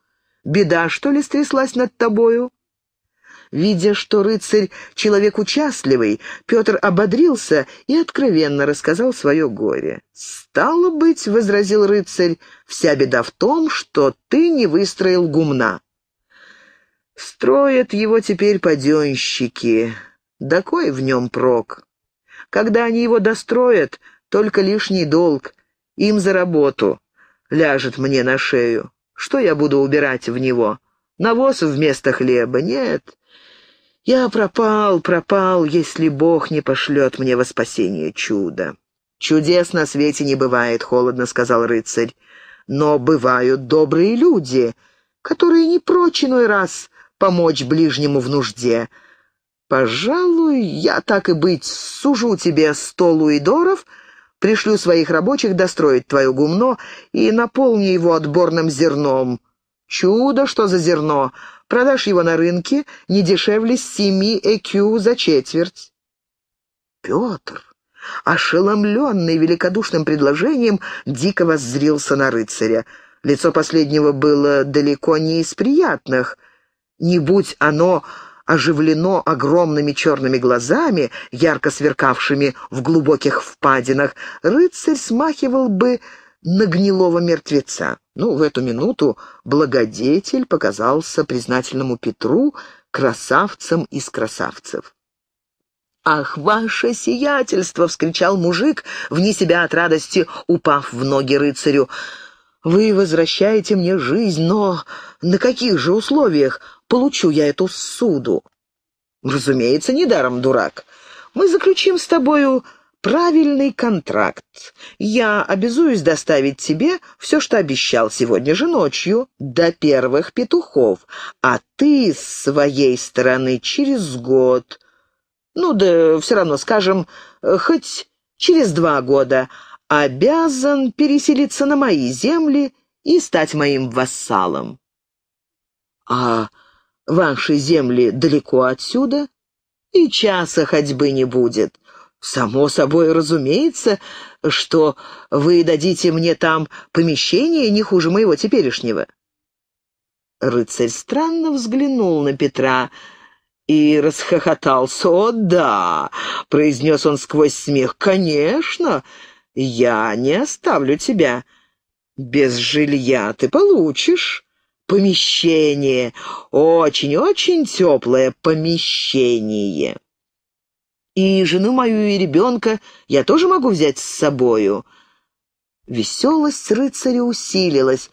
Беда, что ли, стряслась над тобою?» Видя, что рыцарь — человек участливый, Петр ободрился и откровенно рассказал свое горе. «Стало быть, — возразил рыцарь, — вся беда в том, что ты не выстроил гумна. Строят его теперь поденщики. Да кой в нем прок? Когда они его достроят, только лишний долг, им за работу, ляжет мне на шею. Что я буду убирать в него? Навоз вместо хлеба? Нет». Я пропал, пропал, если Бог не пошлет мне во спасение чуда». «Чудес на свете не бывает», — холодно сказал рыцарь. «Но бывают добрые люди, которые не прочь иной раз помочь ближнему в нужде. Пожалуй, я так и быть сужу тебе сто луидоров», Пришлю своих рабочих достроить твое гумно и наполни его отборным зерном. Чудо, что за зерно! Продашь его на рынке не дешевле семи ЭКЮ за четверть». Петр, ошеломленный великодушным предложением, дико воззрился на рыцаря. Лицо последнего было далеко не из приятных. Не будь оно оживлено огромными черными глазами, ярко сверкавшими в глубоких впадинах, рыцарь смахивал бы на гнилого мертвеца. Ну, в эту минуту благодетель показался признательному Петру красавцем из красавцев. «Ах, ваше сиятельство!» — вскричал мужик, вне себя от радости, упав в ноги рыцарю. «Вы возвращаете мне жизнь, но на каких же условиях получу я эту суду?» «Разумеется, недаром, дурак. Мы заключим с тобою правильный контракт. Я обязуюсь доставить тебе все, что обещал сегодня же ночью, до первых петухов, а ты с своей стороны через год. Ну да все равно, скажем, э, хоть через два года обязан переселиться на мои земли и стать моим вассалом. А ваши земли далеко отсюда? И часа ходьбы не будет. «Само собой разумеется, что вы дадите мне там помещение не хуже моего теперешнего». Рыцарь странно взглянул на Петра и расхохотался. «О, да!» — произнес он сквозь смех. «Конечно! Я не оставлю тебя. Без жилья ты получишь». «Помещение! Очень-очень теплое помещение!» И жену мою, и ребенка я тоже могу взять с собою». Веселость рыцаря усилилась.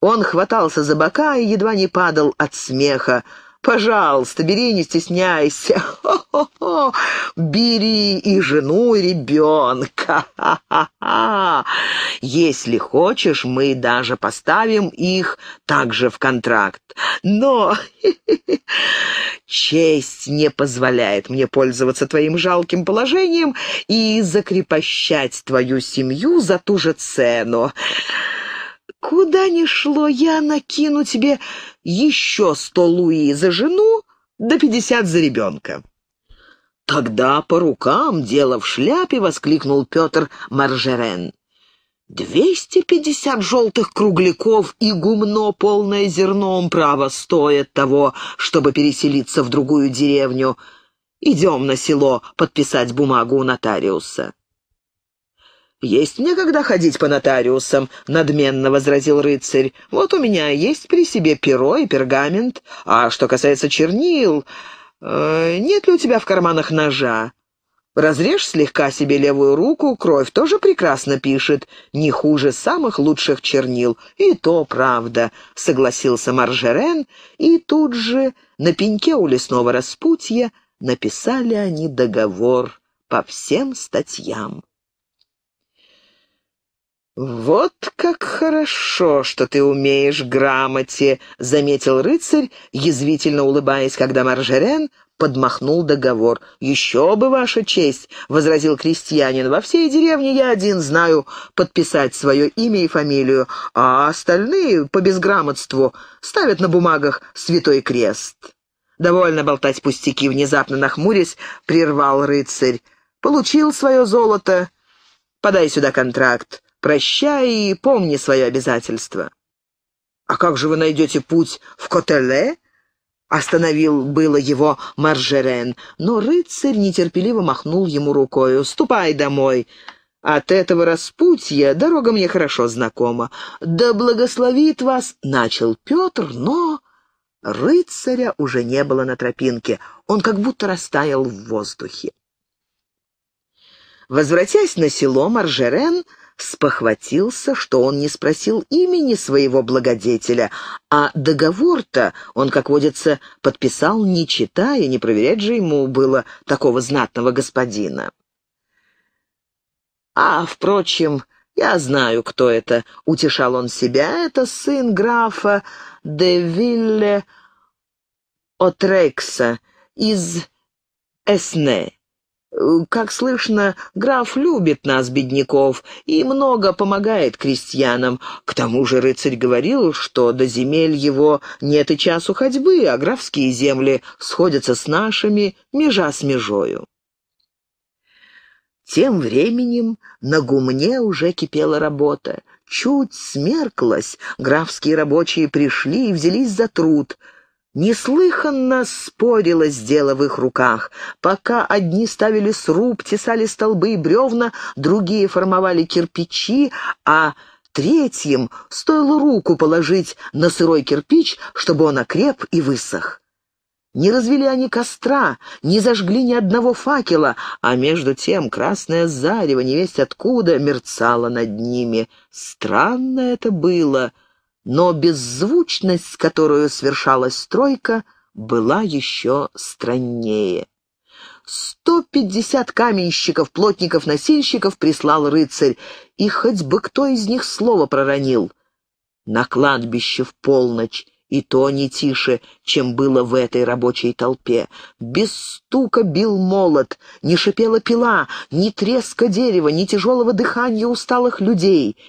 Он хватался за бока и едва не падал от смеха. Пожалуйста, бери, не стесняйся. Хо-хо-хо! Бери и жену, и ребенка. Ха-ха-ха! Если хочешь, мы даже поставим их также в контракт. Но честь не позволяет мне пользоваться твоим жалким положением и закрепощать твою семью за ту же цену. Куда ни шло, я накину тебе еще сто луи за жену, да пятьдесят за ребенка». Тогда по рукам дело в шляпе воскликнул Петр Маржерен. «Двести пятьдесят желтых кругляков и гумно, полное зерном, право, стоит того, чтобы переселиться в другую деревню. Идем на село подписать бумагу у нотариуса». «Есть мне когда ходить по нотариусам», — надменно возразил рыцарь. «Вот у меня есть при себе перо и пергамент. А что касается чернил, э, нет ли у тебя в карманах ножа? Разрежь слегка себе левую руку, кровь тоже прекрасно пишет, не хуже самых лучших чернил. И то правда», — согласился Маржерен, и тут же на пеньке у лесного распутья написали они договор по всем статьям. «Вот как хорошо, что ты умеешь грамоте», — заметил рыцарь, язвительно улыбаясь, когда Маржерен подмахнул договор. «Еще бы, ваша честь», — возразил крестьянин, — «во всей деревне я один знаю подписать свое имя и фамилию, а остальные по безграмотству ставят на бумагах святой крест». «Довольно болтать пустяки», — внезапно нахмурясь, прервал рыцарь. «Получил свое золото. Подай сюда контракт». Прощай и помни свое обязательство». «А как же вы найдете путь в Котеле?» Остановил было его Маржерен, но рыцарь нетерпеливо махнул ему рукою. «Ступай домой!» От этого распутья дорога мне хорошо знакома. Да благословит вас, — начал Петр, но рыцаря уже не было на тропинке. Он как будто растаял в воздухе. Возвратясь на село, Маржерен спохватился, что он не спросил имени своего благодетеля, а договор-то он, как водится, подписал, не читая, не проверять же ему было такого знатного господина. «А, впрочем, я знаю, кто это», — утешал он себя, — «это сын графа де Вилле Отрекса из Эсне». Э, как слышно, граф любит нас, бедняков, и много помогает крестьянам. К тому же рыцарь говорил, что до земель его нет и часу ходьбы, а графские земли сходятся с нашими, межа с межою. Тем временем на гумне уже кипела работа. Чуть смерклась, графские рабочие пришли и взялись за труд — Неслыханно спорилось дело в их руках. Пока одни ставили сруб, тесали столбы и бревна, другие формовали кирпичи, а третьим стоило руку положить на сырой кирпич, чтобы он окреп и высох. Не развели они костра, не зажгли ни одного факела, а между тем красное зарево, невесть откуда, мерцало над ними. Странно это было — но беззвучность, с которой свершалась стройка, была еще страннее. Сто пятьдесят каменщиков, плотников, носильщиков прислал рыцарь, и хоть бы кто из них слово проронил. На кладбище в полночь, и то не тише, чем было в этой рабочей толпе. Без стука бил молот, не шипела пила, ни треска дерева, ни тяжелого дыхания усталых людей —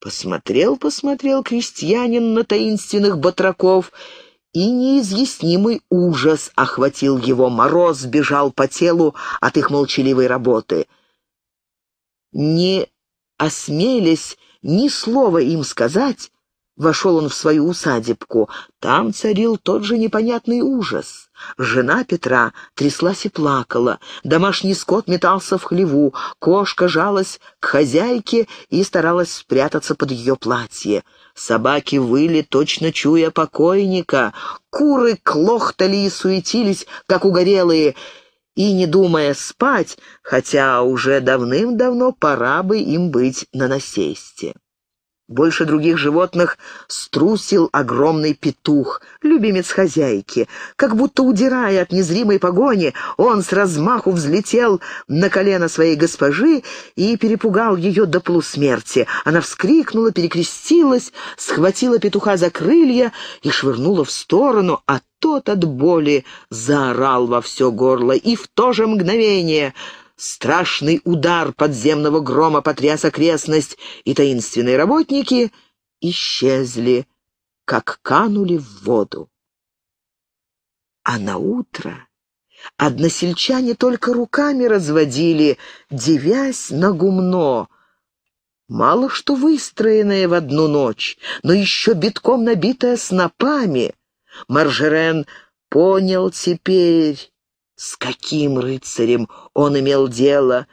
Посмотрел, посмотрел крестьянин на таинственных батраков, и неизъяснимый ужас охватил его. Мороз бежал по телу от их молчаливой работы. Не осмелись ни слова им сказать, вошел он в свою усадебку. Там царил тот же непонятный ужас. Жена Петра тряслась и плакала, домашний скот метался в хлеву, кошка жалась к хозяйке и старалась спрятаться под ее платье. Собаки выли, точно чуя покойника, куры клохтали и суетились, как угорелые, и, не думая спать, хотя уже давным-давно пора бы им быть на насесте. Больше других животных струсил огромный петух, любимец хозяйки. Как будто удирая от незримой погони, он с размаху взлетел на колено своей госпожи и перепугал ее до полусмерти. Она вскрикнула, перекрестилась, схватила петуха за крылья и швырнула в сторону, а тот от боли заорал во все горло. И в то же мгновение Страшный удар подземного грома потряс окрестность, и таинственные работники исчезли, как канули в воду. А на утро односельчане только руками разводили, девясь на гумно. Мало что выстроенное в одну ночь, но еще битком набитое снопами. Маржерен понял теперь, с каким рыцарем он имел дело,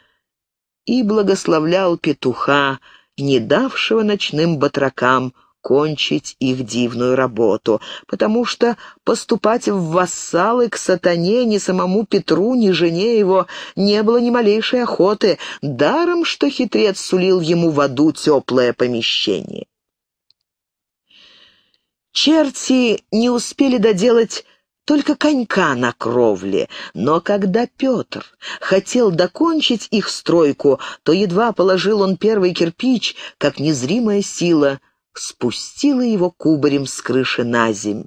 и благословлял петуха, не давшего ночным батракам кончить их дивную работу, потому что поступать в вассалы к сатане ни самому Петру, ни жене его не было ни малейшей охоты, даром, что хитрец сулил ему в аду теплое помещение. Черти не успели доделать только конька на кровле. Но когда Петр хотел докончить их стройку, то едва положил он первый кирпич, как незримая сила спустила его кубарем с крыши на земь.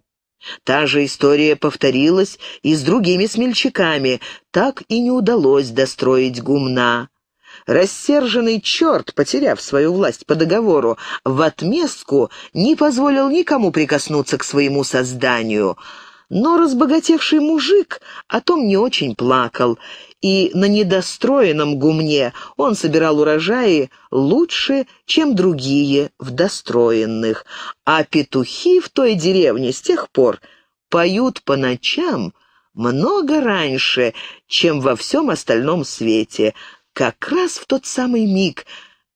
Та же история повторилась и с другими смельчаками. Так и не удалось достроить гумна. Рассерженный черт, потеряв свою власть по договору, в отместку не позволил никому прикоснуться к своему созданию — но разбогатевший мужик о том не очень плакал, и на недостроенном гумне он собирал урожаи лучше, чем другие в достроенных. А петухи в той деревне с тех пор поют по ночам много раньше, чем во всем остальном свете, как раз в тот самый миг,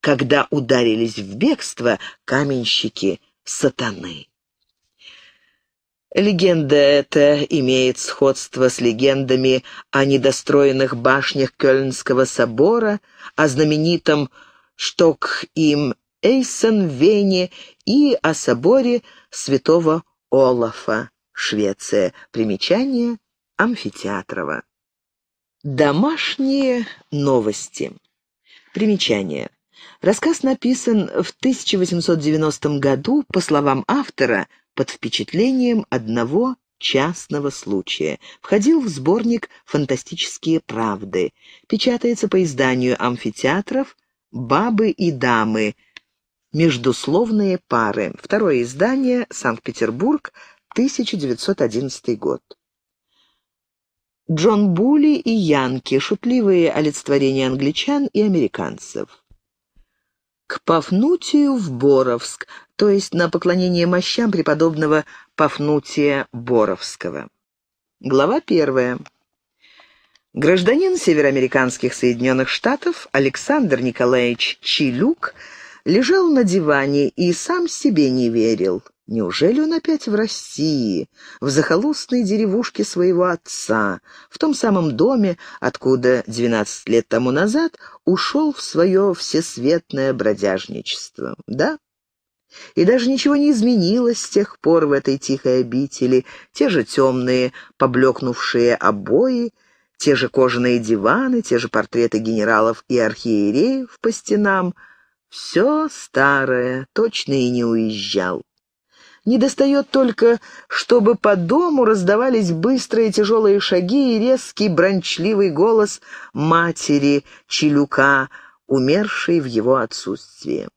когда ударились в бегство каменщики сатаны. Легенда эта имеет сходство с легендами о недостроенных башнях Кёльнского собора, о знаменитом шток им вене и о соборе святого Олафа, Швеция. Примечание Амфитеатрова. Домашние новости. Примечание. Рассказ написан в 1890 году, по словам автора, под впечатлением одного частного случая. Входил в сборник «Фантастические правды». Печатается по изданию амфитеатров «Бабы и дамы», Междусловные пары. Второе издание. Санкт-Петербург, 1911 год. Джон Були и Янки. Шутливые олицетворения англичан и американцев. К Пафнутию в Боровск то есть на поклонение мощам преподобного Пафнутия Боровского. Глава первая. Гражданин североамериканских Соединенных Штатов Александр Николаевич Чилюк лежал на диване и сам себе не верил. Неужели он опять в России, в захолустной деревушке своего отца, в том самом доме, откуда 12 лет тому назад ушел в свое всесветное бродяжничество? Да, и даже ничего не изменилось с тех пор в этой тихой обители. Те же темные, поблекнувшие обои, те же кожаные диваны, те же портреты генералов и архиереев по стенам. Все старое, точно и не уезжал. Недостает только, чтобы по дому раздавались быстрые тяжелые шаги и резкий брончливый голос матери Челюка, умершей в его отсутствии.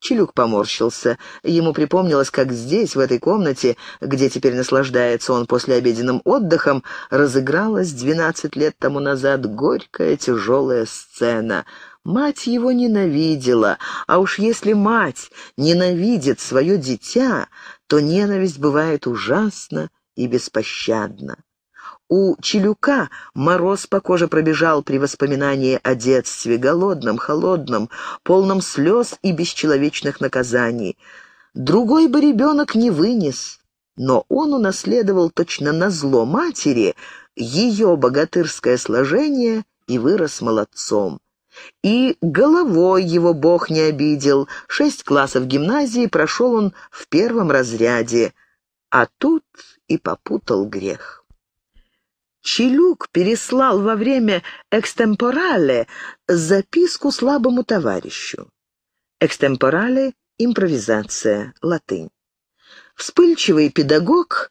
Челюк поморщился. Ему припомнилось, как здесь, в этой комнате, где теперь наслаждается он после обеденным отдыхом, разыгралась двенадцать лет тому назад горькая тяжелая сцена. Мать его ненавидела, а уж если мать ненавидит свое дитя, то ненависть бывает ужасна и беспощадна. У Челюка мороз по коже пробежал при воспоминании о детстве, голодном, холодном, полном слез и бесчеловечных наказаний. Другой бы ребенок не вынес, но он унаследовал точно на зло матери ее богатырское сложение и вырос молодцом. И головой его бог не обидел. Шесть классов гимназии прошел он в первом разряде, а тут и попутал грех. Челюк переслал во время экстемпорале записку слабому товарищу. Экстемпорале — импровизация, латынь. Вспыльчивый педагог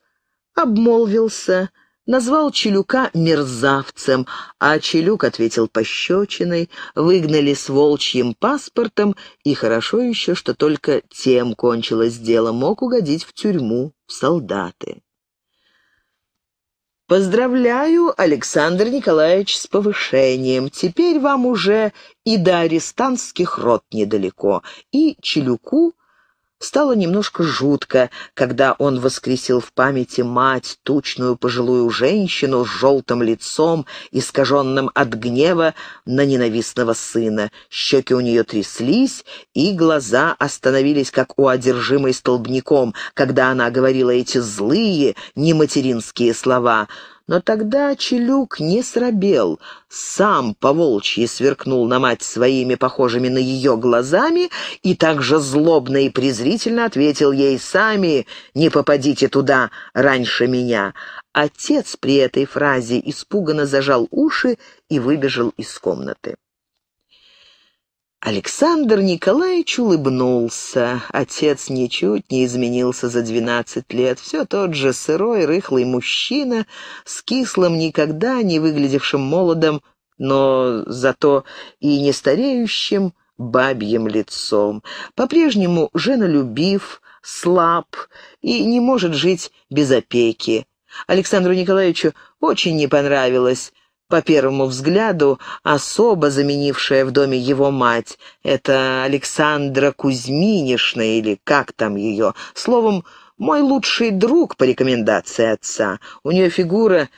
обмолвился, назвал Челюка мерзавцем, а Челюк ответил пощечиной, выгнали с волчьим паспортом, и хорошо еще, что только тем кончилось дело, мог угодить в тюрьму, в солдаты. «Поздравляю, Александр Николаевич, с повышением. Теперь вам уже и до арестантских рот недалеко, и Челюку Стало немножко жутко, когда он воскресил в памяти мать, тучную пожилую женщину с желтым лицом, искаженным от гнева на ненавистного сына. Щеки у нее тряслись, и глаза остановились, как у одержимой столбняком, когда она говорила эти злые, нематеринские слова — но тогда Челюк не срабел, сам поволчьи сверкнул на мать своими, похожими на ее глазами, и также злобно и презрительно ответил ей «Сами не попадите туда раньше меня». Отец при этой фразе испуганно зажал уши и выбежал из комнаты. Александр Николаевич улыбнулся. Отец ничуть не изменился за двенадцать лет. Все тот же сырой, рыхлый мужчина с кислым, никогда не выглядевшим молодым, но зато и не стареющим бабьим лицом. По-прежнему женолюбив, слаб и не может жить без опеки. Александру Николаевичу очень не понравилось по первому взгляду, особо заменившая в доме его мать. Это Александра Кузьминишна или как там ее. Словом, мой лучший друг по рекомендации отца. У нее фигура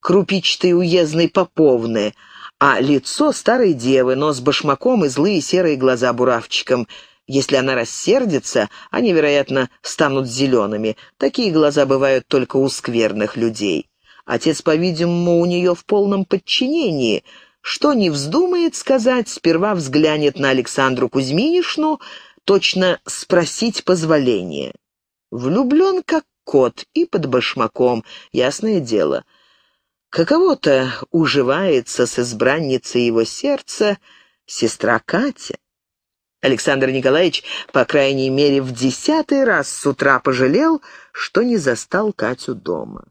крупичатой уездной поповны, а лицо старой девы, но с башмаком и злые серые глаза буравчиком. Если она рассердится, они, вероятно, станут зелеными. Такие глаза бывают только у скверных людей. Отец, по-видимому, у нее в полном подчинении. Что не вздумает сказать, сперва взглянет на Александру Кузьминишну, точно спросить позволения. Влюблен как кот и под башмаком, ясное дело. Каково-то уживается с избранницей его сердца сестра Катя. Александр Николаевич, по крайней мере, в десятый раз с утра пожалел, что не застал Катю дома.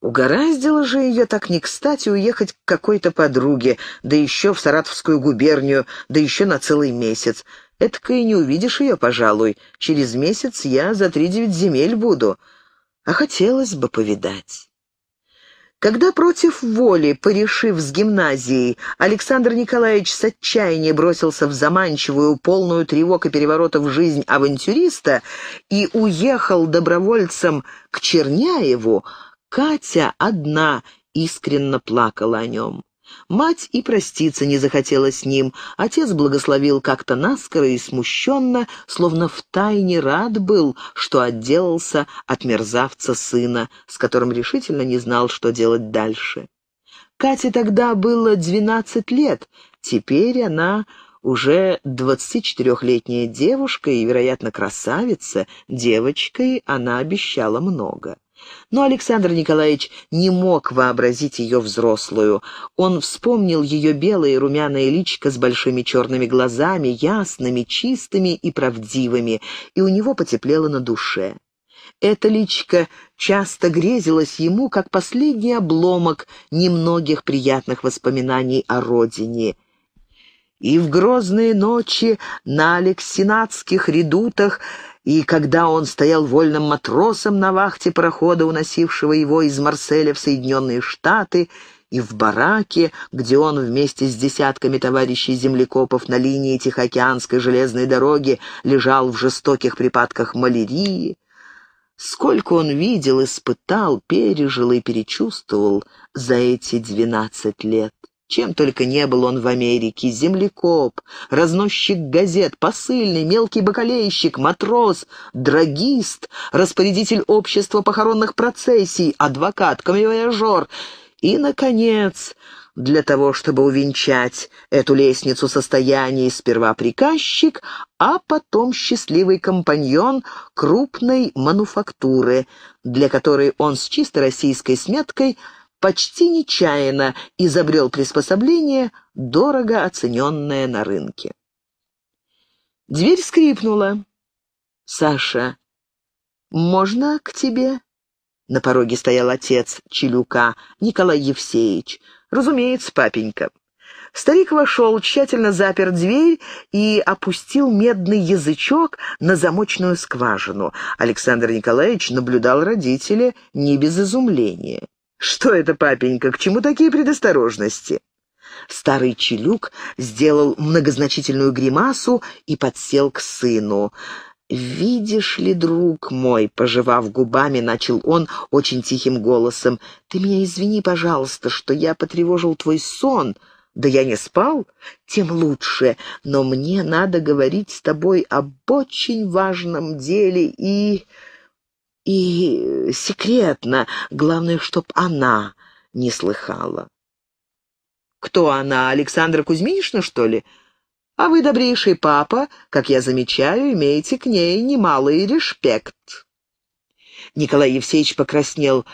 Угораздило же ее так не кстати уехать к какой-то подруге, да еще в Саратовскую губернию, да еще на целый месяц. Этка и не увидишь ее, пожалуй. Через месяц я за три девять земель буду. А хотелось бы повидать. Когда против воли, порешив с гимназией, Александр Николаевич с отчаяния бросился в заманчивую, полную тревог и переворотов жизнь авантюриста и уехал добровольцем к Черняеву, Катя одна искренно плакала о нем. Мать и проститься не захотела с ним. Отец благословил как-то наскоро и смущенно, словно втайне рад был, что отделался от мерзавца сына, с которым решительно не знал, что делать дальше. Кате тогда было двенадцать лет, теперь она уже 24 четырехлетняя девушка и, вероятно, красавица, девочкой она обещала много. Но Александр Николаевич не мог вообразить ее взрослую. Он вспомнил ее белое и румяное личико с большими черными глазами, ясными, чистыми и правдивыми, и у него потеплело на душе. Это личико часто грезилось ему, как последний обломок немногих приятных воспоминаний о родине — и в грозные ночи на алексинатских редутах и когда он стоял вольным матросом на вахте прохода, уносившего его из Марселя в Соединенные Штаты, и в бараке, где он вместе с десятками товарищей землекопов на линии Тихоокеанской железной дороги лежал в жестоких припадках малярии. Сколько он видел, испытал, пережил и перечувствовал за эти двенадцать лет. Чем только не был он в Америке — землекоп, разносчик газет, посыльный, мелкий бакалейщик, матрос, драгист, распорядитель общества похоронных процессий, адвокат, камевояжер и, наконец, для того, чтобы увенчать эту лестницу состояний сперва приказчик, а потом счастливый компаньон крупной мануфактуры, для которой он с чисто российской сметкой – почти нечаянно изобрел приспособление, дорого оцененное на рынке. Дверь скрипнула. «Саша, можно к тебе?» На пороге стоял отец Челюка, Николай Евсеевич. «Разумеется, папенька». Старик вошел, тщательно запер дверь и опустил медный язычок на замочную скважину. Александр Николаевич наблюдал родителя не без изумления. «Что это, папенька, к чему такие предосторожности?» Старый Челюк сделал многозначительную гримасу и подсел к сыну. «Видишь ли, друг мой», — пожевав губами, начал он очень тихим голосом, «ты меня извини, пожалуйста, что я потревожил твой сон». «Да я не спал, тем лучше, но мне надо говорить с тобой об очень важном деле и...» и секретно, главное, чтоб она не слыхала. «Кто она, Александра Кузьминична, что ли? А вы, добрейший папа, как я замечаю, имеете к ней немалый респект». Николай Евсеевич покраснел.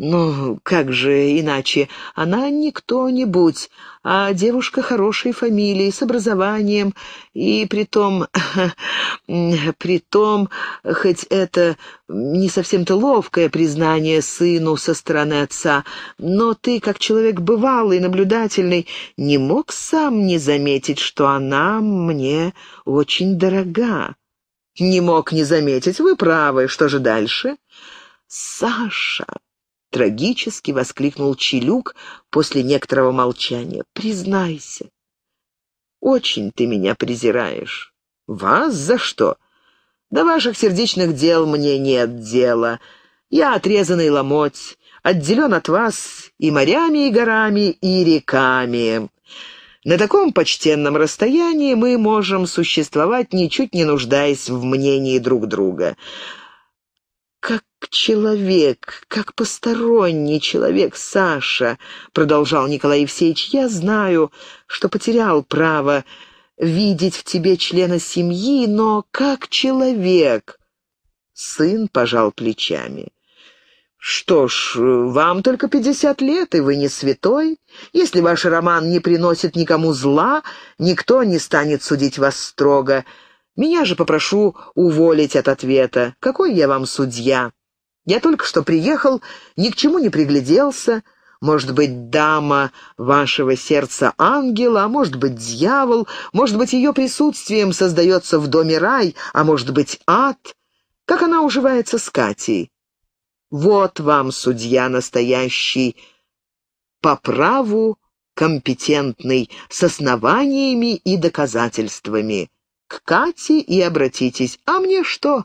«Ну, как же иначе? Она не кто-нибудь, а девушка хорошей фамилии, с образованием, и притом... притом, хоть это не совсем-то ловкое признание сыну со стороны отца, но ты, как человек бывалый, наблюдательный, не мог сам не заметить, что она мне очень дорога». «Не мог не заметить, вы правы. Что же дальше?» «Саша!» — трагически воскликнул Челюк после некоторого молчания. «Признайся, очень ты меня презираешь». «Вас за что?» «До ваших сердечных дел мне нет дела. Я отрезанный ломоть, отделен от вас и морями, и горами, и реками». На таком почтенном расстоянии мы можем существовать, ничуть не нуждаясь в мнении друг друга человек, как посторонний человек, Саша», — продолжал Николай Евсеевич, — «я знаю, что потерял право видеть в тебе члена семьи, но как человек». Сын пожал плечами. «Что ж, вам только пятьдесят лет, и вы не святой. Если ваш роман не приносит никому зла, никто не станет судить вас строго. Меня же попрошу уволить от ответа. Какой я вам судья?» Я только что приехал, ни к чему не пригляделся. Может быть, дама вашего сердца ангел, а может быть, дьявол, может быть, ее присутствием создается в доме рай, а может быть, ад. Как она уживается с Катей? Вот вам, судья настоящий, по праву компетентный, с основаниями и доказательствами. К Кате и обратитесь. А мне что?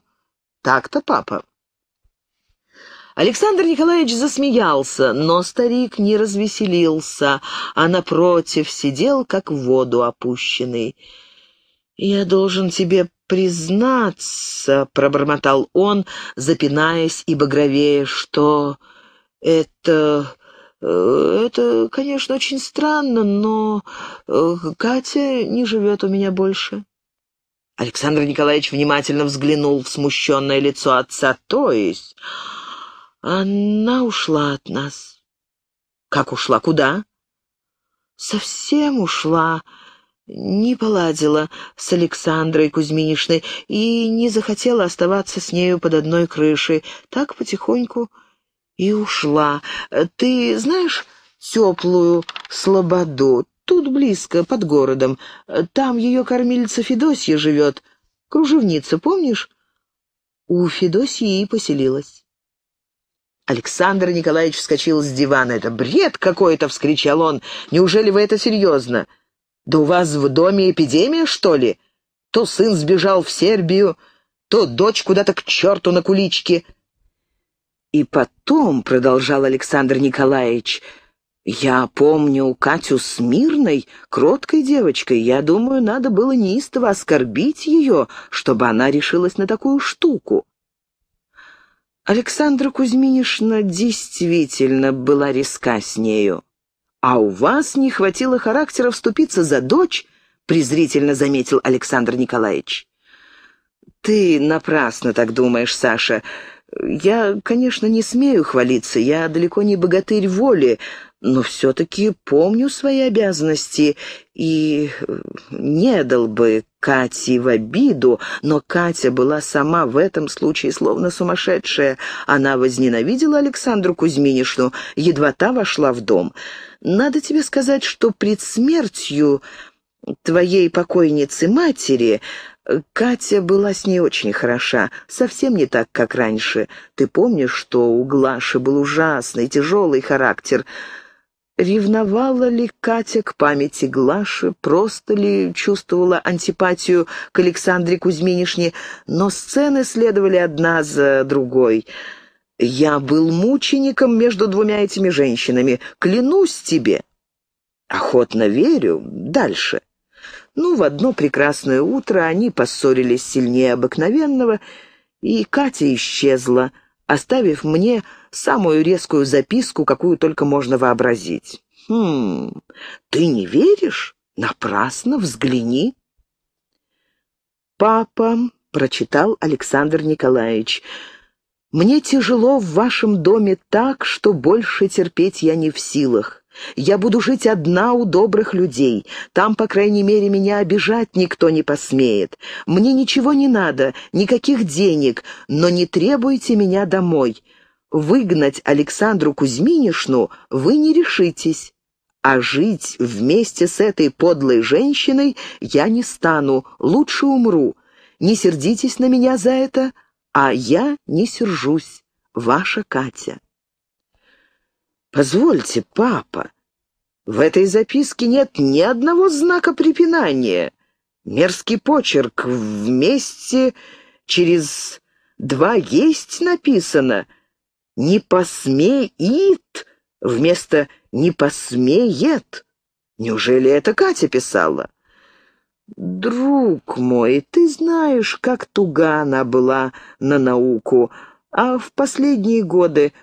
Так-то, папа. Александр Николаевич засмеялся, но старик не развеселился, а напротив сидел, как в воду опущенный. «Я должен тебе признаться», — пробормотал он, запинаясь и багровея, — «что это... Э, это, конечно, очень странно, но э, Катя не живет у меня больше». Александр Николаевич внимательно взглянул в смущенное лицо отца, то есть... Она ушла от нас. Как ушла? Куда? Совсем ушла. Не поладила с Александрой Кузьминишной и не захотела оставаться с нею под одной крышей. Так потихоньку и ушла. Ты знаешь теплую слободу? Тут близко, под городом. Там ее кормилица Федосья живет. Кружевница, помнишь? У Федосьи и поселилась. Александр Николаевич вскочил с дивана. «Это бред какой-то!» — вскричал он. «Неужели вы это серьезно? Да у вас в доме эпидемия, что ли? То сын сбежал в Сербию, то дочь куда-то к черту на куличке». «И потом», — продолжал Александр Николаевич, — «я помню Катю с мирной, кроткой девочкой. Я думаю, надо было неистово оскорбить ее, чтобы она решилась на такую штуку». Александра Кузьминишна действительно была резка с нею. «А у вас не хватило характера вступиться за дочь?» — презрительно заметил Александр Николаевич. «Ты напрасно так думаешь, Саша. Я, конечно, не смею хвалиться, я далеко не богатырь воли, но все-таки помню свои обязанности и э, не дал бы Кате в обиду, но Катя была сама в этом случае словно сумасшедшая. Она возненавидела Александру Кузьминишну, едва та вошла в дом. «Надо тебе сказать, что пред смертью твоей покойницы-матери...» э, Катя была с ней очень хороша, совсем не так, как раньше. Ты помнишь, что у Глаши был ужасный, тяжелый характер. Ревновала ли Катя к памяти Глаши, просто ли чувствовала антипатию к Александре Кузьминишне, но сцены следовали одна за другой. «Я был мучеником между двумя этими женщинами. Клянусь тебе!» «Охотно верю. Дальше». Ну, в одно прекрасное утро они поссорились сильнее обыкновенного, и Катя исчезла, оставив мне самую резкую записку, какую только можно вообразить. «Хм, ты не веришь? Напрасно взгляни!» «Папа», — прочитал Александр Николаевич, — «мне тяжело в вашем доме так, что больше терпеть я не в силах. Я буду жить одна у добрых людей. Там, по крайней мере, меня обижать никто не посмеет. Мне ничего не надо, никаких денег, но не требуйте меня домой выгнать Александру Кузьминишну вы не решитесь, а жить вместе с этой подлой женщиной я не стану, лучше умру. Не сердитесь на меня за это, а я не сержусь. Ваша Катя». «Позвольте, папа, в этой записке нет ни одного знака препинания. Мерзкий почерк вместе через два есть написано». «Не посмеет» вместо «не посмеет». Неужели это Катя писала? «Друг мой, ты знаешь, как туга она была на науку, а в последние годы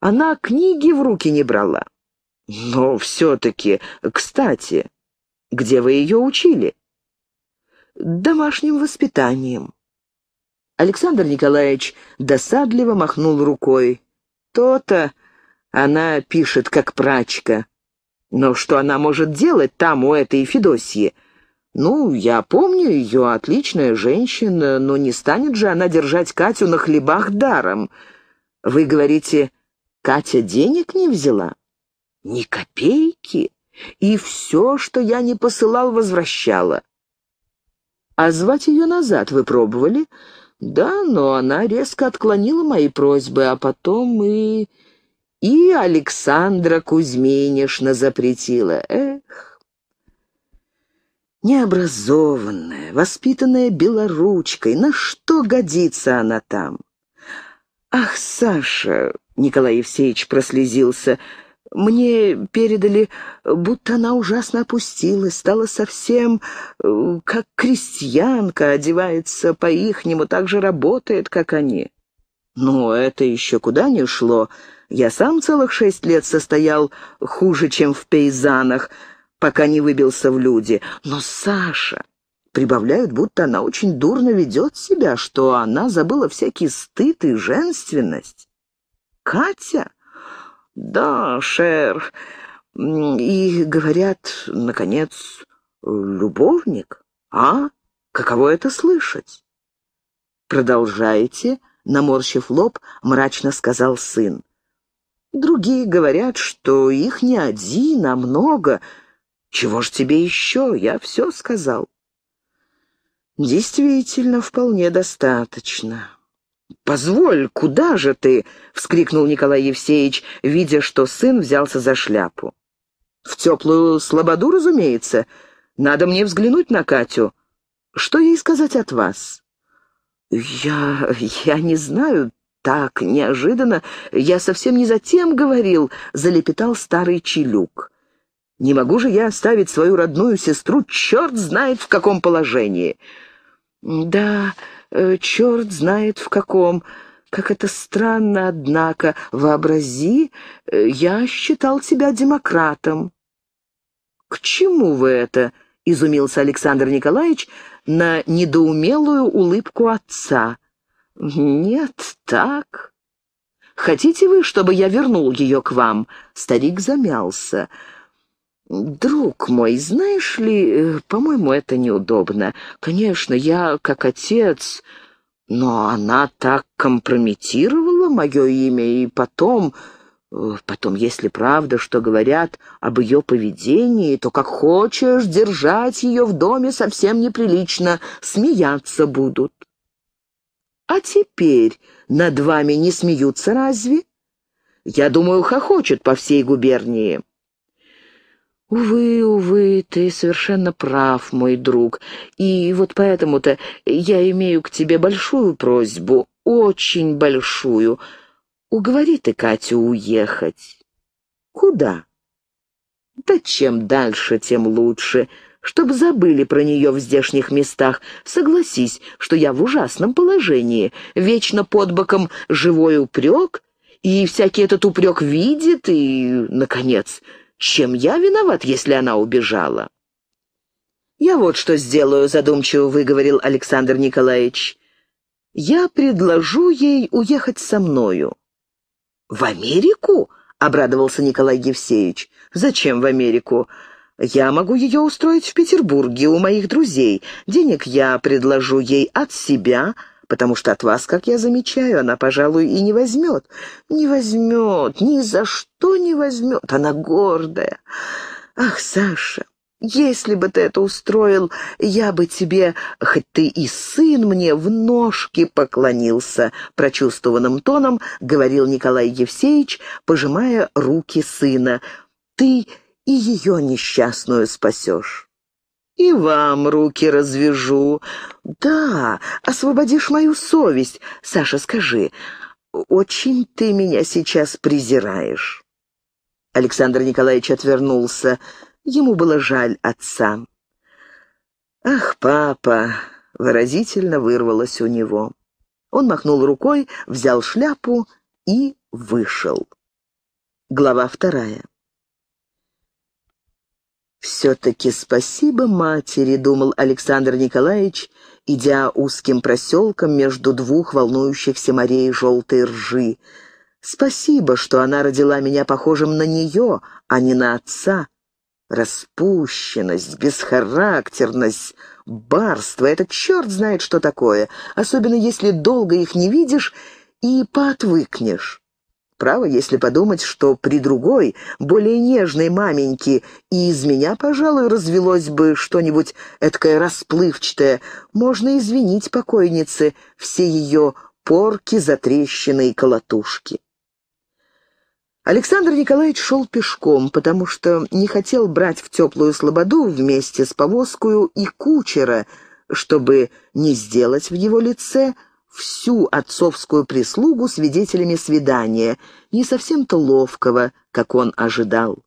она книги в руки не брала». «Но все-таки, кстати, где вы ее учили?» «Домашним воспитанием». Александр Николаевич досадливо махнул рукой. То-то она пишет, как прачка. Но что она может делать там, у этой Федосии? Ну, я помню ее, отличная женщина, но не станет же она держать Катю на хлебах даром. Вы говорите, Катя денег не взяла? Ни копейки. И все, что я не посылал, возвращала. А звать ее назад вы пробовали? — да, но она резко отклонила мои просьбы, а потом и... И Александра Кузьминишна запретила. Эх! Необразованная, воспитанная белоручкой, на что годится она там? Ах, Саша! Николай Евсеевич прослезился — мне передали, будто она ужасно опустилась, стала совсем э, как крестьянка, одевается по-ихнему, так же работает, как они. Но это еще куда не шло. Я сам целых шесть лет состоял хуже, чем в пейзанах, пока не выбился в люди. Но Саша... Прибавляют, будто она очень дурно ведет себя, что она забыла всякий стыд и женственность. Катя? «Да, шер». И, говорят, наконец, любовник. А? Каково это слышать? Продолжайте, наморщив лоб, мрачно сказал сын. Другие говорят, что их не один, а много. Чего ж тебе еще? Я все сказал. Действительно, вполне достаточно. «Позволь, куда же ты?» — вскрикнул Николай Евсеевич, видя, что сын взялся за шляпу. «В теплую слободу, разумеется. Надо мне взглянуть на Катю. Что ей сказать от вас?» «Я... я не знаю. Так, неожиданно. Я совсем не за тем говорил», — залепетал старый Челюк. «Не могу же я оставить свою родную сестру, черт знает в каком положении». «Да...» Э, черт знает в каком. Как это странно, однако. Вообрази, э, я считал тебя демократом». «К чему вы это?» — изумился Александр Николаевич на недоумелую улыбку отца. «Нет, так. Хотите вы, чтобы я вернул ее к вам?» Старик замялся. «Друг мой, знаешь ли, э, по-моему, это неудобно. Конечно, я как отец, но она так компрометировала мое имя, и потом...» э, Потом, если правда, что говорят об ее поведении, то как хочешь держать ее в доме совсем неприлично, смеяться будут. А теперь над вами не смеются разве? Я думаю, хохочет по всей губернии. «Увы, увы, ты совершенно прав, мой друг, и вот поэтому-то я имею к тебе большую просьбу, очень большую. Уговори ты Катю уехать». «Куда?» «Да чем дальше, тем лучше, чтобы забыли про нее в здешних местах. Согласись, что я в ужасном положении, вечно под боком живой упрек, и всякий этот упрек видит, и, наконец...» Чем я виноват, если она убежала?» «Я вот что сделаю», — задумчиво выговорил Александр Николаевич. «Я предложу ей уехать со мною». «В Америку?» — обрадовался Николай Евсеевич. «Зачем в Америку? Я могу ее устроить в Петербурге у моих друзей. Денег я предложу ей от себя, потому что от вас, как я замечаю, она, пожалуй, и не возьмет. Не возьмет, ни за что не возьмет. Она гордая. Ах, Саша, если бы ты это устроил, я бы тебе, хоть ты и сын мне, в ножки поклонился», — прочувствованным тоном говорил Николай Евсеевич, пожимая руки сына. «Ты и ее несчастную спасешь» и вам руки развяжу. Да, освободишь мою совесть. Саша, скажи, очень ты меня сейчас презираешь». Александр Николаевич отвернулся. Ему было жаль отца. «Ах, папа!» — выразительно вырвалось у него. Он махнул рукой, взял шляпу и вышел. Глава вторая. «Все-таки спасибо матери», — думал Александр Николаевич, идя узким проселком между двух волнующихся морей желтой ржи. «Спасибо, что она родила меня похожим на нее, а не на отца. Распущенность, бесхарактерность, барство — это черт знает что такое, особенно если долго их не видишь и поотвыкнешь». Право, если подумать, что при другой, более нежной маменьке и из меня, пожалуй, развелось бы что-нибудь эткое расплывчатое, можно извинить покойнице все ее порки, затрещины и колотушки. Александр Николаевич шел пешком, потому что не хотел брать в теплую слободу вместе с повозкою и кучера, чтобы не сделать в его лице – всю отцовскую прислугу свидетелями свидания, не совсем-то ловкого, как он ожидал.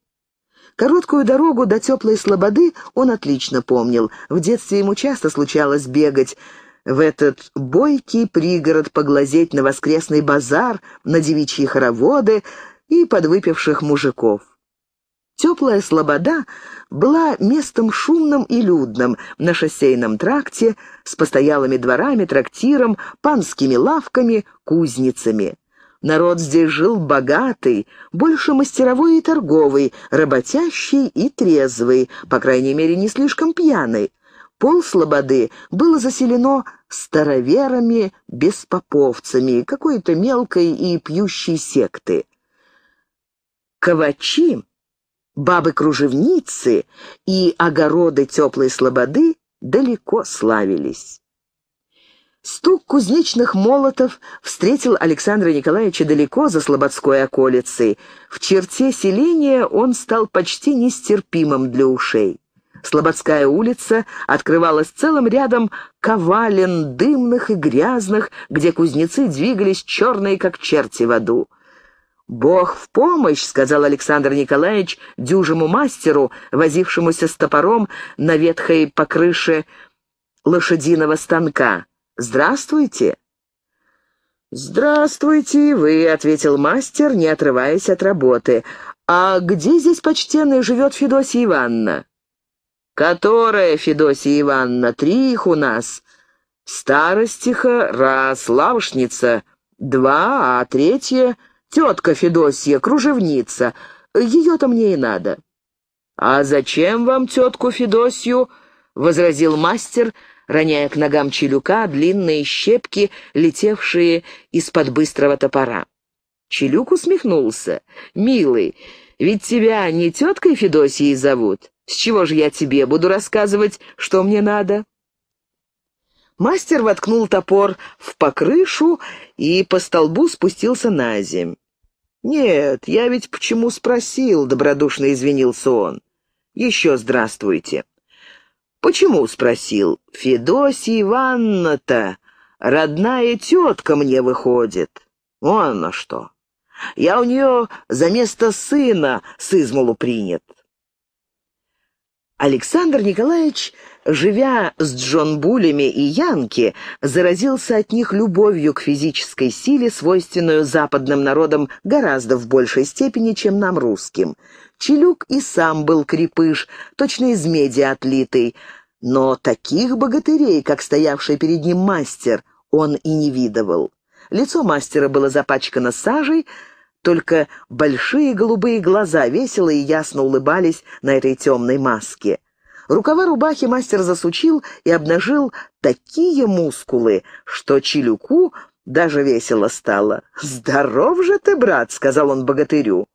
Короткую дорогу до теплой слободы он отлично помнил. В детстве ему часто случалось бегать в этот бойкий пригород, поглазеть на воскресный базар, на девичьи хороводы и подвыпивших мужиков. Теплая слобода была местом шумным и людным на шоссейном тракте, с постоялыми дворами, трактиром, панскими лавками, кузницами. Народ здесь жил богатый, больше мастеровой и торговый, работящий и трезвый, по крайней мере, не слишком пьяный. Пол слободы было заселено староверами, беспоповцами, какой-то мелкой и пьющей секты. Ковачи, бабы-кружевницы и огороды теплой слободы далеко славились. Стук кузнечных молотов встретил Александра Николаевича далеко за Слободской околицей. В черте селения он стал почти нестерпимым для ушей. Слободская улица открывалась целым рядом ковален, дымных и грязных, где кузнецы двигались черные, как черти в аду. «Бог в помощь», — сказал Александр Николаевич дюжему мастеру, возившемуся с топором на ветхой покрыше лошадиного станка. «Здравствуйте». «Здравствуйте вы», — ответил мастер, не отрываясь от работы. «А где здесь почтенный живет Федосия Ивановна?» «Которая Федосия Ивановна? Три их у нас. Старостиха, раз, лавшница, два, а третья...» Тетка Федосья, кружевница. Ее-то мне и надо». «А зачем вам тетку Федосью?» — возразил мастер, роняя к ногам Челюка длинные щепки, летевшие из-под быстрого топора. Челюк усмехнулся. «Милый, ведь тебя не теткой Федосией зовут. С чего же я тебе буду рассказывать, что мне надо?» Мастер воткнул топор в покрышу и по столбу спустился на земь. «Нет, я ведь почему спросил?» — добродушно извинился он. «Еще здравствуйте». «Почему?» — спросил. «Федосия Ивановна-то родная тетка мне выходит». «Вон на что! Я у нее за место сына с измолу принят». Александр Николаевич живя с Джон Булями и Янки, заразился от них любовью к физической силе, свойственную западным народам гораздо в большей степени, чем нам, русским. Челюк и сам был крепыш, точно из меди отлитый, но таких богатырей, как стоявший перед ним мастер, он и не видывал. Лицо мастера было запачкано сажей, только большие голубые глаза весело и ясно улыбались на этой темной маске. Рукава рубахи мастер засучил и обнажил такие мускулы, что Чилюку даже весело стало. «Здоров же ты, брат!» — сказал он богатырю.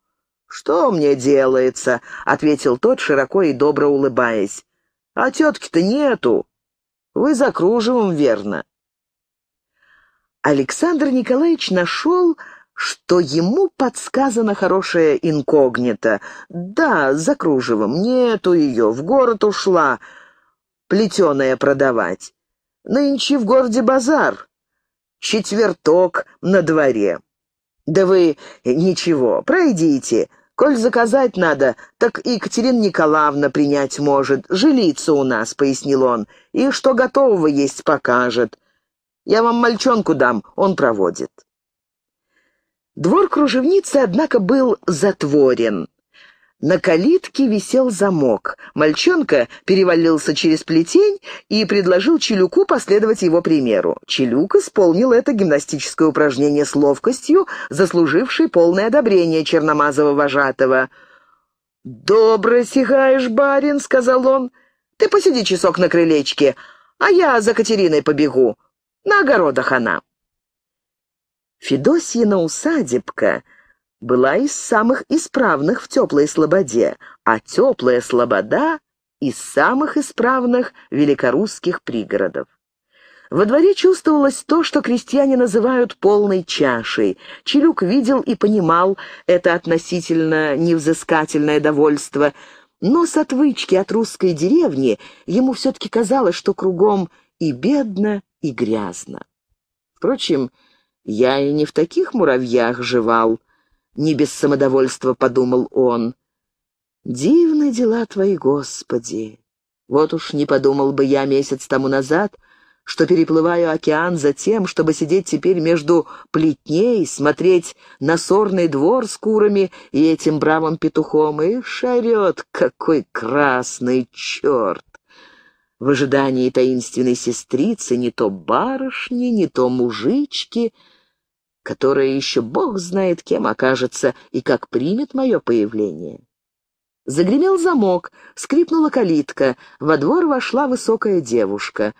«Что мне делается?» — ответил тот, широко и добро улыбаясь. «А тетки-то нету. Вы за кружевом, верно?» Александр Николаевич нашел что ему подсказана хорошая инкогнита. Да, за кружевом, нету ее, в город ушла, плетеная продавать. Нынче в городе базар, четверток на дворе. Да вы ничего, пройдите. Коль заказать надо, так Екатерина Николаевна принять может. Жилица у нас, — пояснил он, — и что готового есть покажет. Я вам мальчонку дам, он проводит. Двор кружевницы, однако, был затворен. На калитке висел замок. Мальчонка перевалился через плетень и предложил Челюку последовать его примеру. Челюк исполнил это гимнастическое упражнение с ловкостью, заслужившей полное одобрение Черномазового вожатого. «Добро сигаешь, барин», — сказал он. «Ты посиди часок на крылечке, а я за Катериной побегу. На огородах она». Федосьина усадебка была из самых исправных в теплой слободе, а теплая слобода — из самых исправных великорусских пригородов. Во дворе чувствовалось то, что крестьяне называют полной чашей. Челюк видел и понимал это относительно невзыскательное довольство, но с отвычки от русской деревни ему все-таки казалось, что кругом и бедно, и грязно. Впрочем, я и не в таких муравьях жевал, не без самодовольства подумал он. Дивны дела твои, Господи! Вот уж не подумал бы я месяц тому назад, что переплываю океан за тем, чтобы сидеть теперь между плетней, смотреть на сорный двор с курами и этим бравым петухом, и шарет, какой красный черт! в ожидании таинственной сестрицы, не то барышни, не то мужички, которая еще бог знает кем окажется и как примет мое появление. Загремел замок, скрипнула калитка, во двор вошла высокая девушка.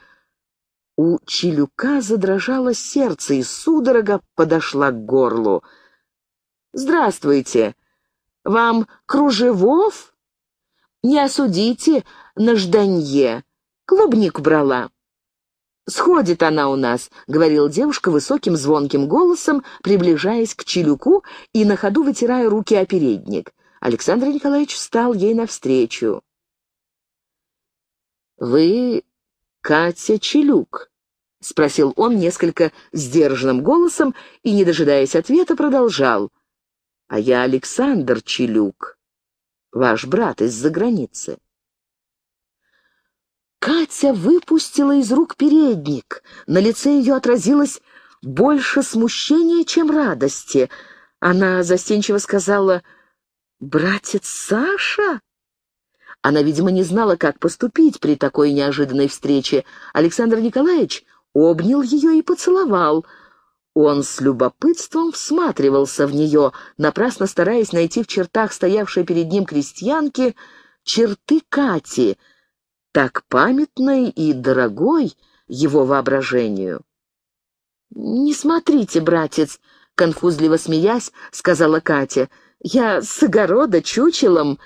У Челюка задрожало сердце, и судорога подошла к горлу. «Здравствуйте! Вам Кружевов? Не осудите на жданье!» клубник брала». «Сходит она у нас», — говорила девушка высоким звонким голосом, приближаясь к Челюку и на ходу вытирая руки о передник. Александр Николаевич встал ей навстречу. «Вы Катя Челюк?» — спросил он несколько сдержанным голосом и, не дожидаясь ответа, продолжал. «А я Александр Челюк, ваш брат из-за границы». Катя выпустила из рук передник. На лице ее отразилось больше смущения, чем радости. Она застенчиво сказала «Братец Саша?» Она, видимо, не знала, как поступить при такой неожиданной встрече. Александр Николаевич обнял ее и поцеловал. Он с любопытством всматривался в нее, напрасно стараясь найти в чертах стоявшей перед ним крестьянки черты Кати — так памятной и дорогой его воображению. «Не смотрите, братец», — конфузливо смеясь, сказала Катя, — «я с огорода чучелом,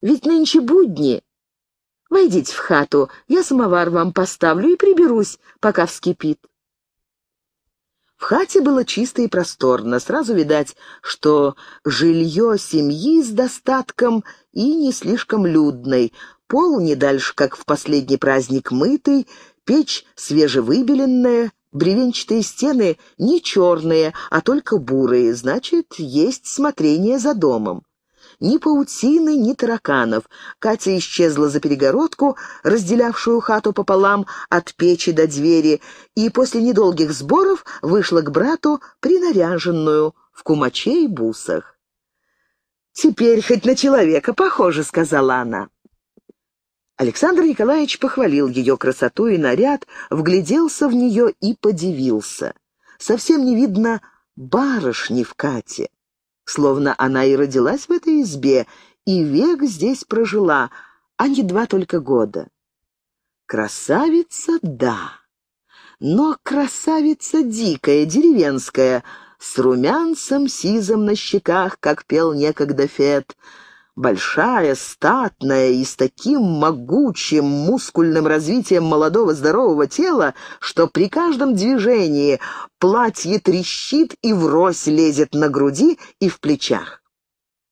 ведь нынче будни». «Войдите в хату, я самовар вам поставлю и приберусь, пока вскипит». В хате было чисто и просторно. Сразу видать, что жилье семьи с достатком и не слишком людной пол, не дальше, как в последний праздник мытый, печь свежевыбеленная, бревенчатые стены не черные, а только бурые, значит, есть смотрение за домом. Ни паутины, ни тараканов. Катя исчезла за перегородку, разделявшую хату пополам от печи до двери, и после недолгих сборов вышла к брату принаряженную в кумаче и бусах. «Теперь хоть на человека похоже», — сказала она. Александр Николаевич похвалил ее красоту и наряд, вгляделся в нее и подивился. Совсем не видно барышни в Кате. Словно она и родилась в этой избе, и век здесь прожила, а не два только года. Красавица — да, но красавица дикая, деревенская, с румянцем сизом на щеках, как пел некогда Фет — Большая, статная и с таким могучим мускульным развитием молодого здорового тела, что при каждом движении платье трещит и врозь лезет на груди и в плечах.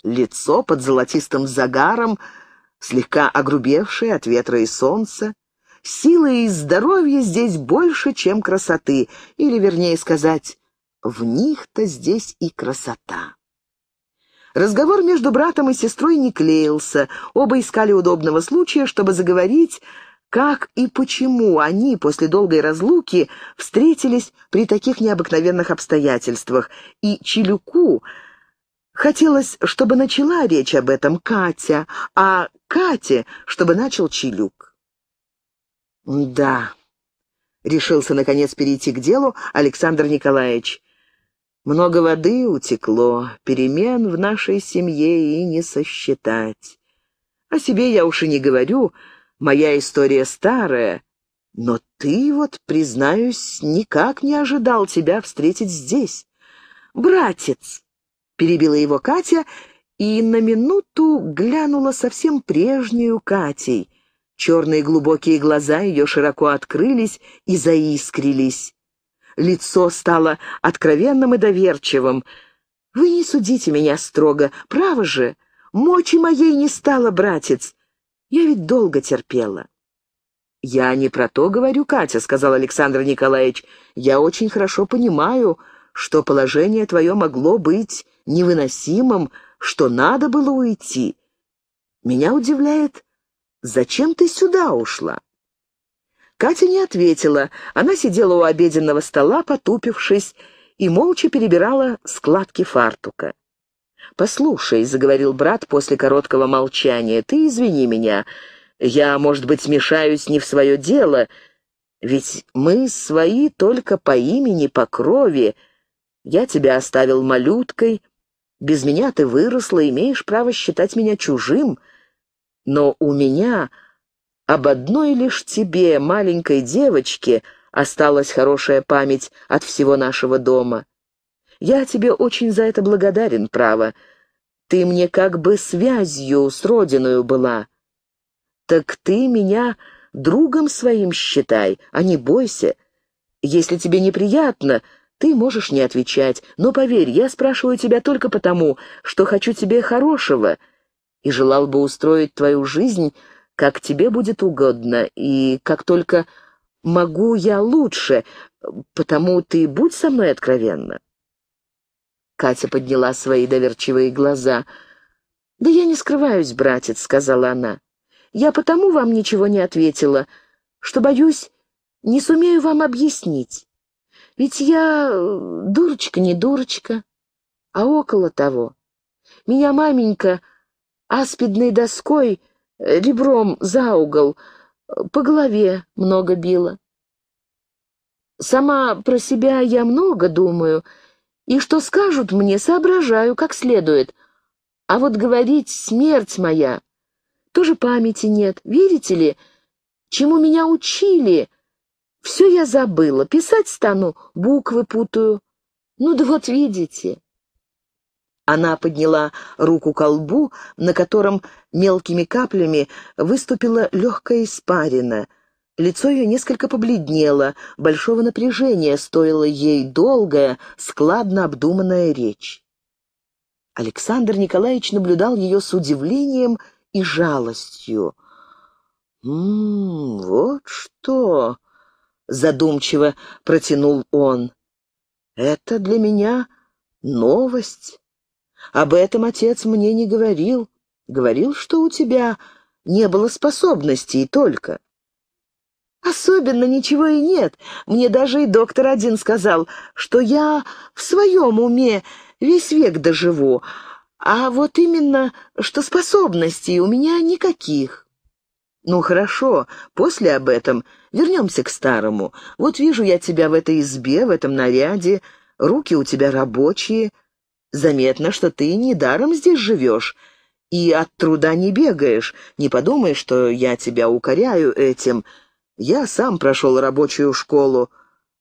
Лицо под золотистым загаром, слегка огрубевшее от ветра и солнца, Силы и здоровье здесь больше, чем красоты, или, вернее сказать, в них-то здесь и красота. Разговор между братом и сестрой не клеился. Оба искали удобного случая, чтобы заговорить, как и почему они после долгой разлуки встретились при таких необыкновенных обстоятельствах. И Челюку хотелось, чтобы начала речь об этом Катя, а Кате, чтобы начал Челюк. «Да», — решился наконец перейти к делу Александр Николаевич, — много воды утекло, перемен в нашей семье и не сосчитать. О себе я уж и не говорю, моя история старая, но ты вот, признаюсь, никак не ожидал тебя встретить здесь. Братец, перебила его Катя и на минуту глянула совсем прежнюю Катей. Черные глубокие глаза ее широко открылись и заискрились лицо стало откровенным и доверчивым. «Вы не судите меня строго, право же, мочи моей не стало, братец, я ведь долго терпела». «Я не про то говорю, Катя», — сказал Александр Николаевич. «Я очень хорошо понимаю, что положение твое могло быть невыносимым, что надо было уйти. Меня удивляет, зачем ты сюда ушла?» Катя не ответила. Она сидела у обеденного стола, потупившись, и молча перебирала складки фартука. «Послушай», — заговорил брат после короткого молчания, — «ты извини меня. Я, может быть, мешаюсь не в свое дело, ведь мы свои только по имени, по крови. Я тебя оставил малюткой, без меня ты выросла, имеешь право считать меня чужим. Но у меня об одной лишь тебе, маленькой девочке, осталась хорошая память от всего нашего дома. Я тебе очень за это благодарен, право. Ты мне как бы связью с родиною была. Так ты меня другом своим считай, а не бойся. Если тебе неприятно, ты можешь не отвечать, но поверь, я спрашиваю тебя только потому, что хочу тебе хорошего и желал бы устроить твою жизнь как тебе будет угодно, и как только могу я лучше, потому ты будь со мной откровенна». Катя подняла свои доверчивые глаза. «Да я не скрываюсь, братец», — сказала она. «Я потому вам ничего не ответила, что, боюсь, не сумею вам объяснить. Ведь я э, дурочка, не дурочка, а около того. Меня маменька аспидной доской — ребром за угол, по голове много била. Сама про себя я много думаю, и что скажут мне, соображаю как следует. А вот говорить «смерть моя» тоже памяти нет, верите ли? Чему меня учили, все я забыла, писать стану, буквы путаю. Ну да вот видите. Она подняла руку к колбу, на котором мелкими каплями выступила легкая испарина. Лицо ее несколько побледнело, большого напряжения стоила ей долгая, складно обдуманная речь. Александр Николаевич наблюдал ее с удивлением и жалостью. «М -м, вот что!» — задумчиво протянул он. «Это для меня новость». Об этом отец мне не говорил. Говорил, что у тебя не было способностей только. Особенно ничего и нет. Мне даже и доктор один сказал, что я в своем уме весь век доживу, а вот именно, что способностей у меня никаких. Ну хорошо, после об этом вернемся к старому. Вот вижу я тебя в этой избе, в этом наряде, руки у тебя рабочие — Заметно, что ты недаром здесь живешь и от труда не бегаешь. Не подумай, что я тебя укоряю этим. Я сам прошел рабочую школу.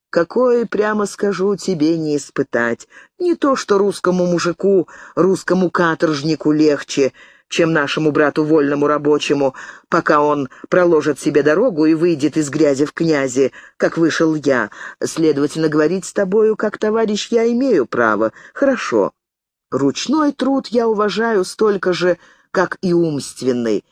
Какой, прямо скажу, тебе не испытать. Не то, что русскому мужику, русскому каторжнику легче, чем нашему брату вольному рабочему, пока он проложит себе дорогу и выйдет из грязи в князи, как вышел я. Следовательно, говорить с тобою, как товарищ, я имею право. Хорошо. Ручной труд я уважаю столько же, как и умственный.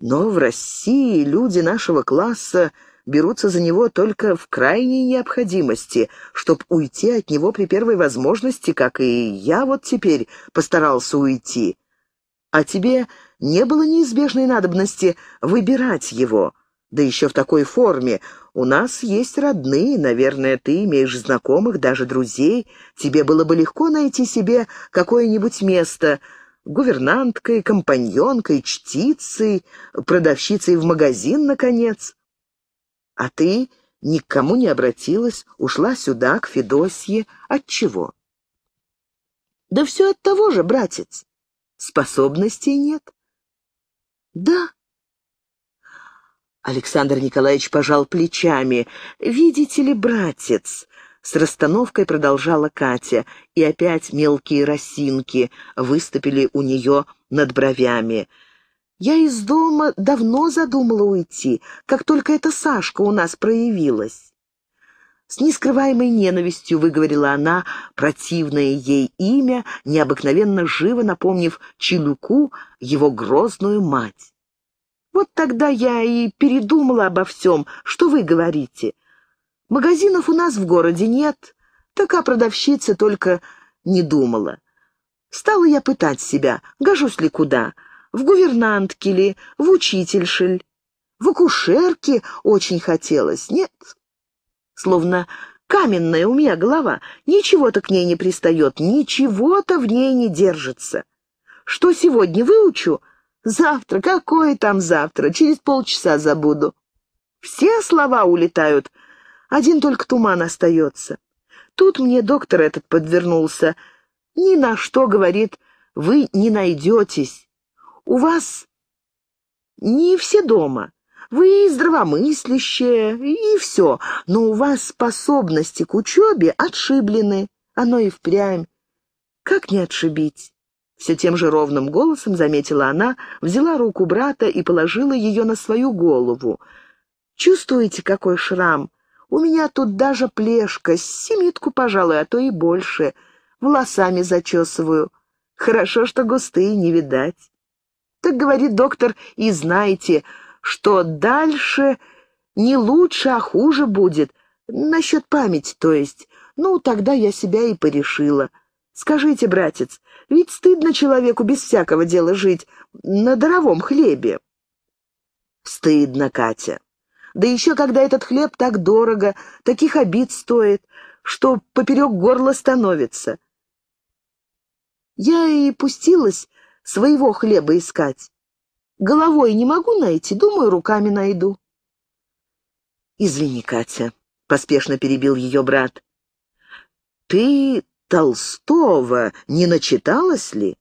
Но в России люди нашего класса берутся за него только в крайней необходимости, чтобы уйти от него при первой возможности, как и я вот теперь постарался уйти. А тебе не было неизбежной надобности выбирать его, да еще в такой форме, у нас есть родные, наверное, ты имеешь знакомых, даже друзей. Тебе было бы легко найти себе какое-нибудь место гувернанткой, компаньонкой, чтицей, продавщицей в магазин, наконец. А ты ни к кому не обратилась, ушла сюда, к Федосье. Отчего? Да все от того же, братец. Способностей нет. Да, Александр Николаевич пожал плечами. «Видите ли, братец?» С расстановкой продолжала Катя, и опять мелкие росинки выступили у нее над бровями. «Я из дома давно задумала уйти, как только эта Сашка у нас проявилась». С нескрываемой ненавистью выговорила она противное ей имя, необыкновенно живо напомнив Челюку его грозную мать. Вот тогда я и передумала обо всем, что вы говорите. Магазинов у нас в городе нет, такая продавщица только не думала. Стала я пытать себя, гожусь ли куда, в гувернантке ли, в учительшель, в акушерке очень хотелось, нет. Словно каменная у меня голова, ничего-то к ней не пристает, ничего-то в ней не держится. Что сегодня выучу, Завтра? Какое там завтра? Через полчаса забуду. Все слова улетают, один только туман остается. Тут мне доктор этот подвернулся. Ни на что, говорит, вы не найдетесь. У вас не все дома. Вы здравомыслящие, и все. Но у вас способности к учебе отшиблены. Оно и впрямь. Как не отшибить? Все тем же ровным голосом заметила она, взяла руку брата и положила ее на свою голову. «Чувствуете, какой шрам? У меня тут даже плешка, семитку, пожалуй, а то и больше. Волосами зачесываю. Хорошо, что густые не видать». Так говорит доктор, и знаете, что дальше не лучше, а хуже будет. Насчет памяти, то есть. Ну, тогда я себя и порешила. Скажите, братец, ведь стыдно человеку без всякого дела жить на даровом хлебе. Стыдно, Катя. Да еще когда этот хлеб так дорого, таких обид стоит, что поперек горла становится. Я и пустилась своего хлеба искать. Головой не могу найти, думаю, руками найду. «Извини, Катя», — поспешно перебил ее брат. «Ты Толстого не начиталась ли?»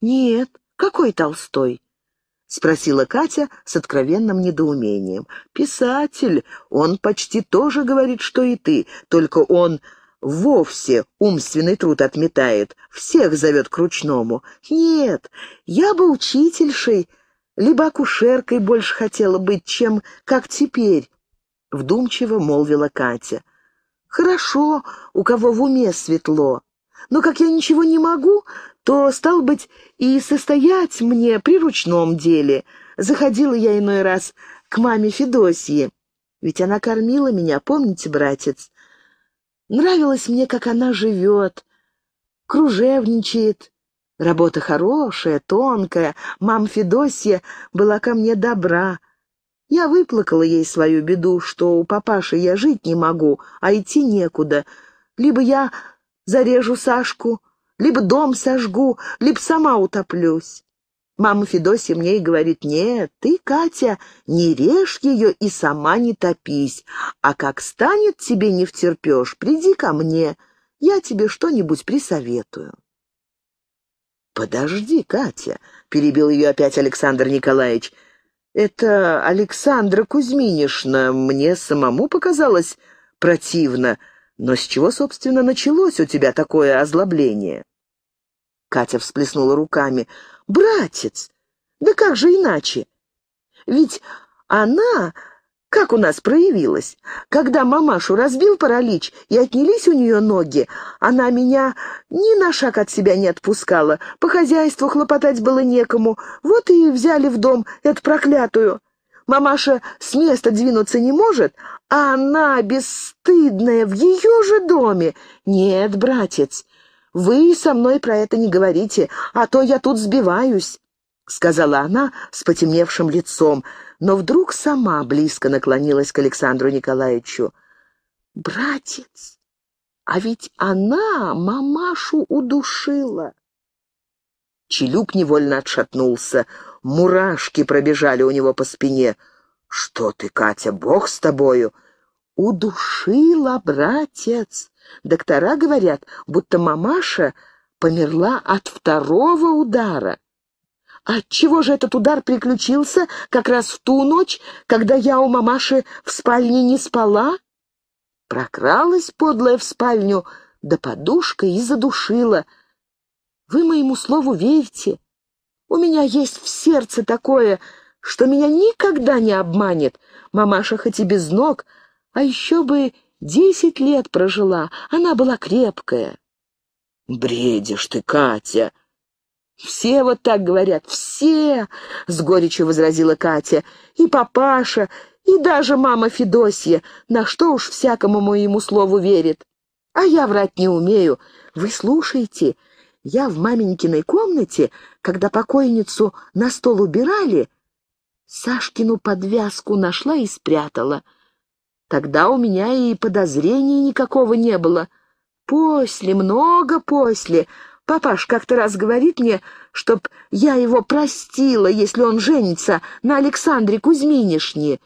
«Нет. Какой Толстой?» — спросила Катя с откровенным недоумением. «Писатель. Он почти тоже говорит, что и ты, только он...» вовсе умственный труд отметает, всех зовет к ручному. Нет, я бы учительшей, либо акушеркой больше хотела быть, чем как теперь», — вдумчиво молвила Катя. Хорошо, у кого в уме светло. Но как я ничего не могу, то, стал быть, и состоять мне при ручном деле. Заходила я иной раз к маме Федосье. Ведь она кормила меня, помните, братец? Нравилось мне, как она живет, кружевничает. Работа хорошая, тонкая. Мам Федосья была ко мне добра. Я выплакала ей свою беду, что у папаши я жить не могу, а идти некуда. Либо я зарежу Сашку, либо дом сожгу, либо сама утоплюсь. Мама Федосия мне и говорит, «Нет, ты, Катя, не режь ее и сама не топись, а как станет тебе не втерпешь, приди ко мне, я тебе что-нибудь присоветую». «Подожди, Катя», — перебил ее опять Александр Николаевич, — это Александра Кузьминишна. Мне самому показалось противно. Но с чего, собственно, началось у тебя такое озлобление?» Катя всплеснула руками. «Братец! Да как же иначе? Ведь она как у нас проявилось, Когда мамашу разбил паралич и отнялись у нее ноги, она меня ни на шаг от себя не отпускала. По хозяйству хлопотать было некому. Вот и взяли в дом эту проклятую. Мамаша с места двинуться не может, а она бесстыдная в ее же доме. Нет, братец, вы со мной про это не говорите, а то я тут сбиваюсь», — сказала она с потемневшим лицом но вдруг сама близко наклонилась к Александру Николаевичу. «Братец, а ведь она мамашу удушила!» Челюк невольно отшатнулся. Мурашки пробежали у него по спине. «Что ты, Катя, бог с тобою!» «Удушила, братец!» Доктора говорят, будто мамаша померла от второго удара чего же этот удар приключился как раз в ту ночь, когда я у мамаши в спальне не спала? Прокралась подлая в спальню, да подушка и задушила. Вы моему слову верьте. У меня есть в сердце такое, что меня никогда не обманет. Мамаша хоть и без ног, а еще бы десять лет прожила. Она была крепкая. «Бредишь ты, Катя!» «Все вот так говорят, все!» — с горечью возразила Катя. «И папаша, и даже мама Федосья, на что уж всякому моему слову верит. А я врать не умею. Вы слушайте, я в маменькиной комнате, когда покойницу на стол убирали, Сашкину подвязку нашла и спрятала. Тогда у меня и подозрений никакого не было. После, много после, Папаш как-то раз говорит мне, чтоб я его простила, если он женится на Александре Кузьминишне.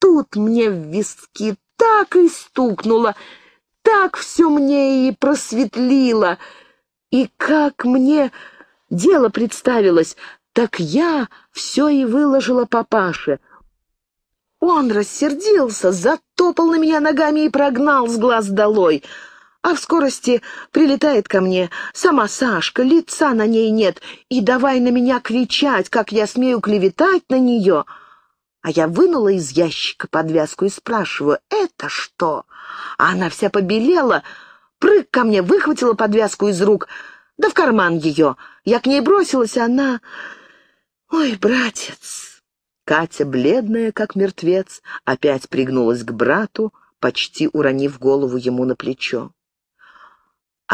Тут мне в виски так и стукнуло, так все мне и просветлило. И как мне дело представилось, так я все и выложила папаше. Он рассердился, затопал на меня ногами и прогнал с глаз долой — а в скорости прилетает ко мне. Сама Сашка, лица на ней нет, и давай на меня кричать, как я смею клеветать на нее. А я вынула из ящика подвязку и спрашиваю, это что? А она вся побелела, прыг ко мне, выхватила подвязку из рук, да в карман ее. Я к ней бросилась, она... Ой, братец! Катя, бледная, как мертвец, опять пригнулась к брату, почти уронив голову ему на плечо.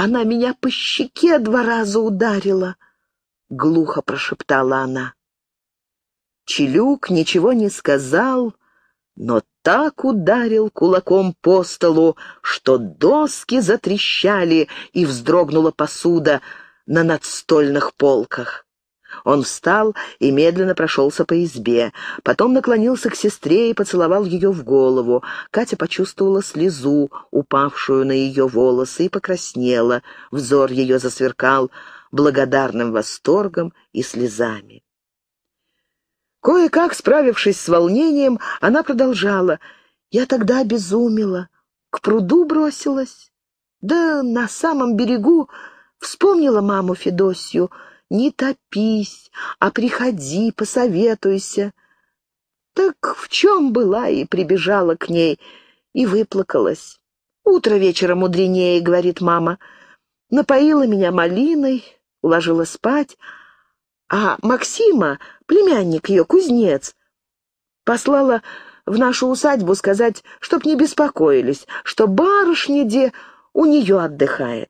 Она меня по щеке два раза ударила, — глухо прошептала она. Челюк ничего не сказал, но так ударил кулаком по столу, что доски затрещали и вздрогнула посуда на надстольных полках. Он встал и медленно прошелся по избе. Потом наклонился к сестре и поцеловал ее в голову. Катя почувствовала слезу, упавшую на ее волосы, и покраснела. Взор ее засверкал благодарным восторгом и слезами. Кое-как справившись с волнением, она продолжала. «Я тогда обезумела, к пруду бросилась, да на самом берегу вспомнила маму Федосью» не топись, а приходи, посоветуйся. Так в чем была и прибежала к ней, и выплакалась. «Утро вечера мудренее», — говорит мама. «Напоила меня малиной, уложила спать, а Максима, племянник ее, кузнец, послала в нашу усадьбу сказать, чтоб не беспокоились, что барышня де у нее отдыхает.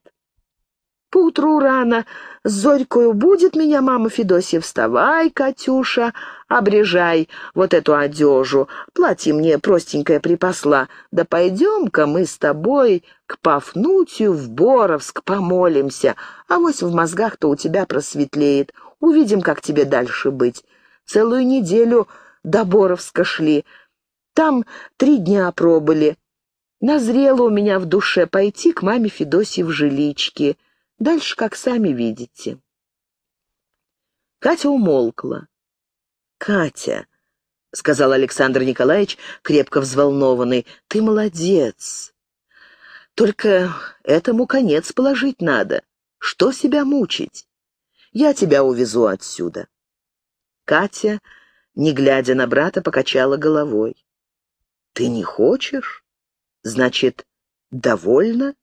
Поутру рано с Зорькою будет меня мама Федосья. Вставай, Катюша, обрежай вот эту одежу. Платье мне простенькое припасла. Да пойдем-ка мы с тобой к Пафнутию в Боровск помолимся. А вось в мозгах-то у тебя просветлеет. Увидим, как тебе дальше быть. Целую неделю до Боровска шли. Там три дня пробыли. Назрело у меня в душе пойти к маме Федосье в жиличке. Дальше, как сами видите». Катя умолкла. «Катя», — сказал Александр Николаевич, крепко взволнованный, — «ты молодец. Только этому конец положить надо. Что себя мучить? Я тебя увезу отсюда». Катя, не глядя на брата, покачала головой. «Ты не хочешь? Значит, довольна?»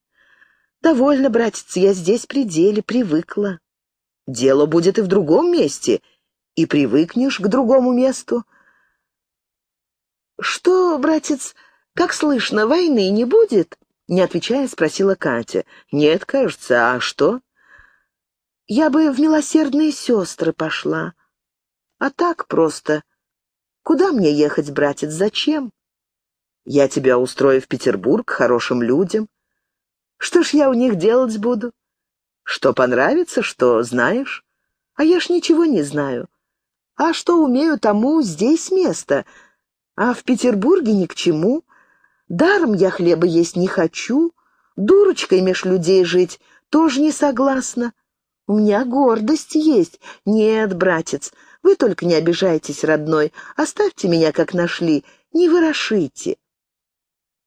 «Довольно, братец, я здесь при деле, привыкла». «Дело будет и в другом месте, и привыкнешь к другому месту». «Что, братец, как слышно, войны не будет?» Не отвечая, спросила Катя. «Нет, кажется, а что?» «Я бы в милосердные сестры пошла. А так просто. Куда мне ехать, братец, зачем?» «Я тебя устрою в Петербург хорошим людям. Что ж я у них делать буду? Что понравится, что знаешь. А я ж ничего не знаю. А что умею, тому здесь место. А в Петербурге ни к чему. Даром я хлеба есть не хочу. Дурочкой меж людей жить тоже не согласна. У меня гордость есть. Нет, братец, вы только не обижайтесь, родной. Оставьте меня, как нашли. Не ворошите.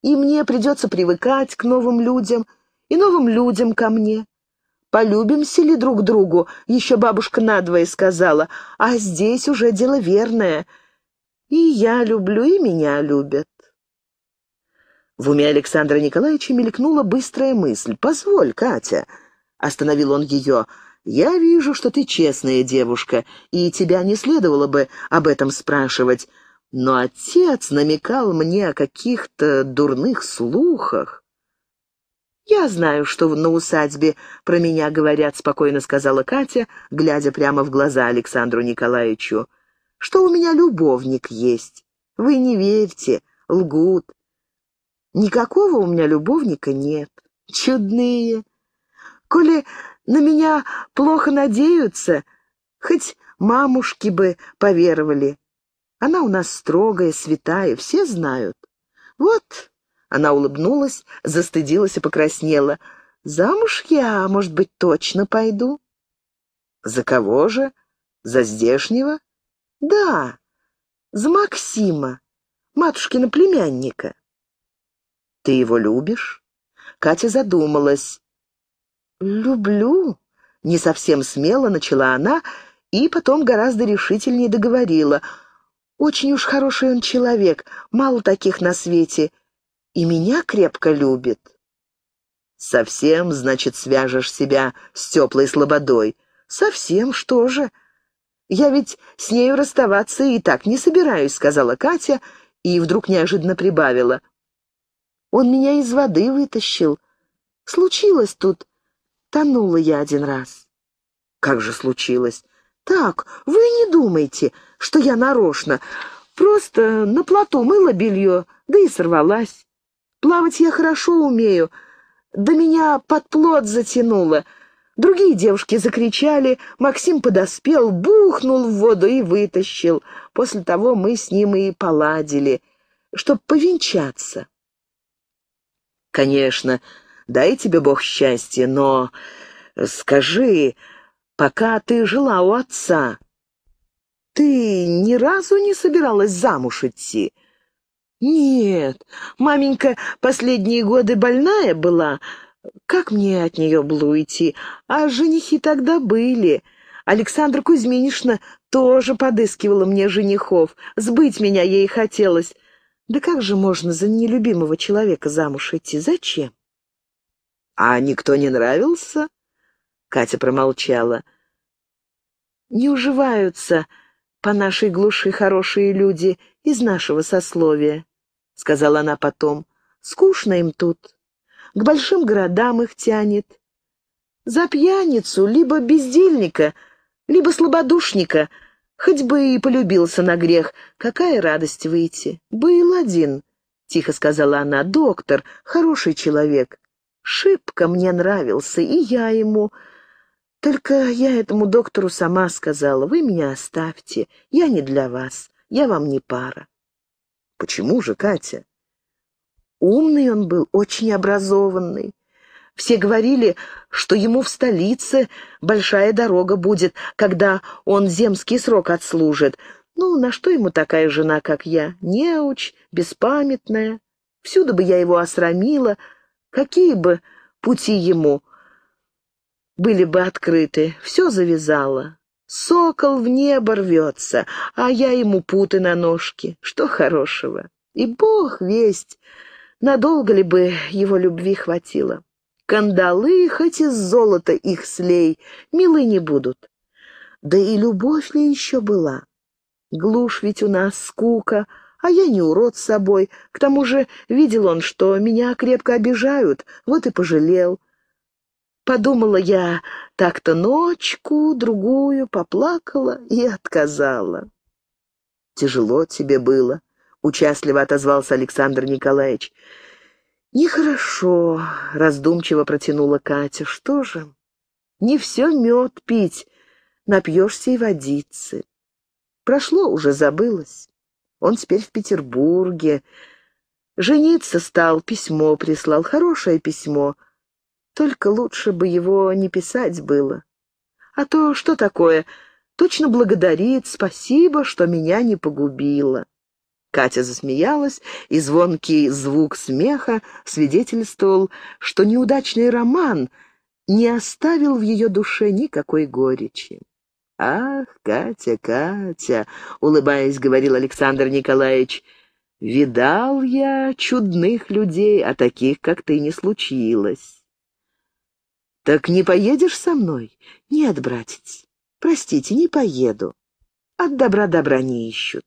И мне придется привыкать к новым людям — и новым людям ко мне. Полюбимся ли друг другу, еще бабушка надвое сказала, а здесь уже дело верное. И я люблю, и меня любят. В уме Александра Николаевича мелькнула быстрая мысль. «Позволь, Катя!» — остановил он ее. «Я вижу, что ты честная девушка, и тебя не следовало бы об этом спрашивать. Но отец намекал мне о каких-то дурных слухах». «Я знаю, что на усадьбе про меня говорят», — спокойно сказала Катя, глядя прямо в глаза Александру Николаевичу, «что у меня любовник есть. Вы не верьте, лгут. Никакого у меня любовника нет. Чудные. Коли на меня плохо надеются, хоть мамушки бы поверовали. Она у нас строгая, святая, все знают. Вот она улыбнулась, застыдилась и покраснела. «Замуж я, может быть, точно пойду?» «За кого же? За здешнего?» «Да, за Максима, матушкина племянника». «Ты его любишь?» Катя задумалась. «Люблю», — не совсем смело начала она и потом гораздо решительнее договорила. «Очень уж хороший он человек, мало таких на свете и меня крепко любит. Совсем, значит, свяжешь себя с теплой слободой. Совсем, что же? Я ведь с нею расставаться и так не собираюсь, сказала Катя, и вдруг неожиданно прибавила. Он меня из воды вытащил. Случилось тут. Тонула я один раз. Как же случилось? Так, вы не думайте, что я нарочно. Просто на плоту мыла белье, да и сорвалась. Плавать я хорошо умею, да меня под плод затянуло». Другие девушки закричали, Максим подоспел, бухнул в воду и вытащил. После того мы с ним и поладили, чтоб повенчаться. Конечно, дай тебе Бог счастье, но скажи, пока ты жила у отца, ты ни разу не собиралась замуж идти? «Нет, маменька последние годы больная была. Как мне от нее было уйти? А женихи тогда были. Александра Кузьминишна тоже подыскивала мне женихов. Сбыть меня ей хотелось. Да как же можно за нелюбимого человека замуж идти? Зачем?» «А никто не нравился?» Катя промолчала. «Не уживаются по нашей глуши хорошие люди», из нашего сословия», — сказала она потом. «Скучно им тут. К большим городам их тянет. За пьяницу, либо бездельника, либо слабодушника, хоть бы и полюбился на грех. Какая радость выйти. Был один», — тихо сказала она, — «доктор, хороший человек. Шибко мне нравился, и я ему...» Только я этому доктору сама сказала, вы меня оставьте, я не для вас. Я вам не пара». «Почему же, Катя?» Умный он был, очень образованный. Все говорили, что ему в столице большая дорога будет, когда он земский срок отслужит. Ну, на что ему такая жена, как я? Неуч, беспамятная. Всюду бы я его осрамила. Какие бы пути ему были бы открыты, все завязала. Сокол в небо рвется, а я ему путы на ножки. Что хорошего? И бог весть, надолго ли бы его любви хватило. Кандалы хоть из золота их слей, милы не будут. Да и любовь ли еще была? Глушь ведь у нас, скука, а я не урод собой. К тому же видел он, что меня крепко обижают, вот и пожалел. Подумала я так-то ночку, другую, поплакала и отказала. «Тяжело тебе было», — участливо отозвался Александр Николаевич. «Нехорошо», — раздумчиво протянула Катя. «Что же? Не все мед пить, напьешься и водицы. Прошло уже, забылось. Он теперь в Петербурге. Жениться стал, письмо прислал, хорошее письмо. Только лучше бы его не писать было. А то что такое? Точно благодарит, спасибо, что меня не погубило. Катя засмеялась, и звонкий звук смеха свидетельствовал, что неудачный роман не оставил в ее душе никакой горечи. «Ах, Катя, Катя!» — улыбаясь, говорил Александр Николаевич. «Видал я чудных людей, а таких, как ты, не случилось». «Так не поедешь со мной?» «Нет, братец, простите, не поеду. От добра добра не ищут».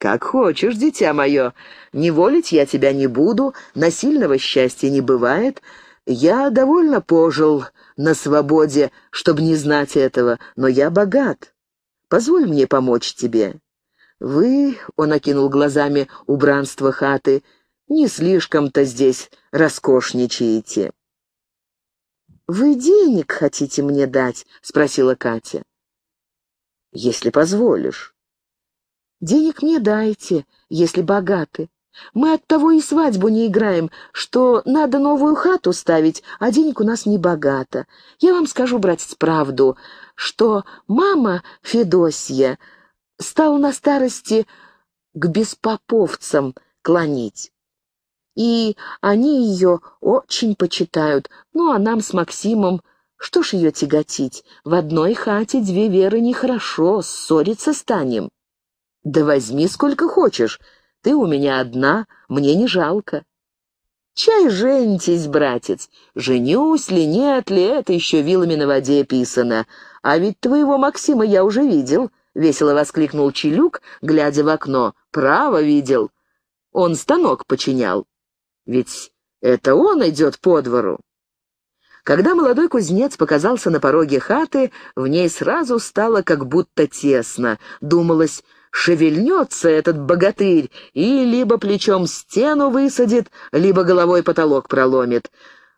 «Как хочешь, дитя мое. Не волить я тебя не буду, насильного счастья не бывает. Я довольно пожил на свободе, чтобы не знать этого, но я богат. Позволь мне помочь тебе». «Вы», — он окинул глазами убранство хаты, — «не слишком-то здесь роскошничаете». «Вы денег хотите мне дать?» — спросила Катя. «Если позволишь». «Денег мне дайте, если богаты. Мы от того и свадьбу не играем, что надо новую хату ставить, а денег у нас не богато. Я вам скажу, братец, правду, что мама Федосья стала на старости к беспоповцам клонить и они ее очень почитают. Ну, а нам с Максимом что ж ее тяготить? В одной хате две веры нехорошо, ссориться станем. Да возьми сколько хочешь. Ты у меня одна, мне не жалко. Чай женитесь, братец. Женюсь ли, нет ли, это еще вилами на воде писано. А ведь твоего Максима я уже видел, — весело воскликнул Челюк, глядя в окно. Право видел. Он станок починял. Ведь это он идет по двору. Когда молодой кузнец показался на пороге хаты, в ней сразу стало как будто тесно. Думалось, шевельнется этот богатырь и либо плечом стену высадит, либо головой потолок проломит.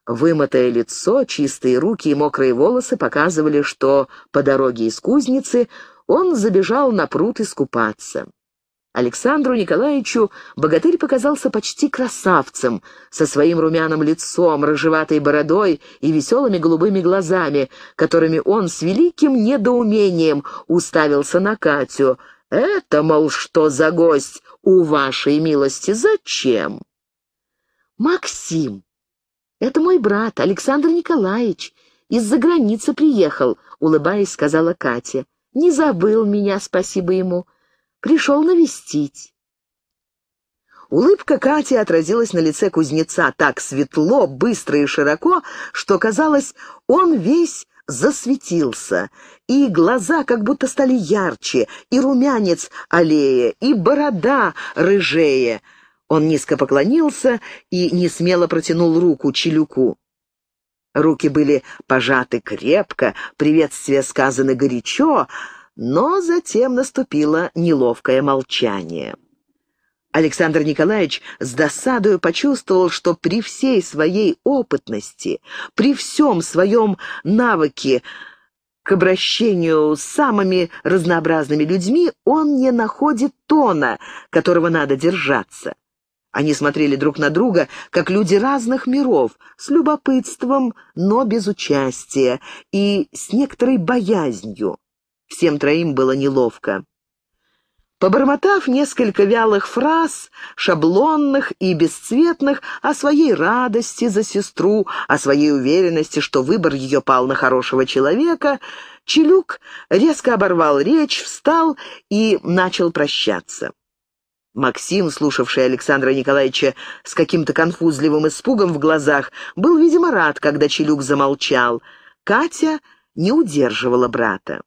Вымытое лицо, чистые руки и мокрые волосы показывали, что по дороге из кузницы он забежал на пруд искупаться. Александру Николаевичу богатырь показался почти красавцем, со своим румяным лицом, рыжеватой бородой и веселыми голубыми глазами, которыми он с великим недоумением уставился на Катю. «Это, мол, что за гость? У вашей милости зачем?» «Максим, это мой брат, Александр Николаевич, из-за границы приехал», — улыбаясь, сказала Катя. «Не забыл меня, спасибо ему» пришел навестить. Улыбка Кати отразилась на лице кузнеца так светло, быстро и широко, что, казалось, он весь засветился, и глаза как будто стали ярче, и румянец аллея, и борода рыжее. Он низко поклонился и несмело протянул руку Челюку. Руки были пожаты крепко, приветствия сказаны горячо — но затем наступило неловкое молчание. Александр Николаевич с досадою почувствовал, что при всей своей опытности, при всем своем навыке к обращению с самыми разнообразными людьми он не находит тона, которого надо держаться. Они смотрели друг на друга, как люди разных миров, с любопытством, но без участия и с некоторой боязнью. Всем троим было неловко. Побормотав несколько вялых фраз, шаблонных и бесцветных, о своей радости за сестру, о своей уверенности, что выбор ее пал на хорошего человека, Челюк резко оборвал речь, встал и начал прощаться. Максим, слушавший Александра Николаевича с каким-то конфузливым испугом в глазах, был, видимо, рад, когда Челюк замолчал. Катя не удерживала брата.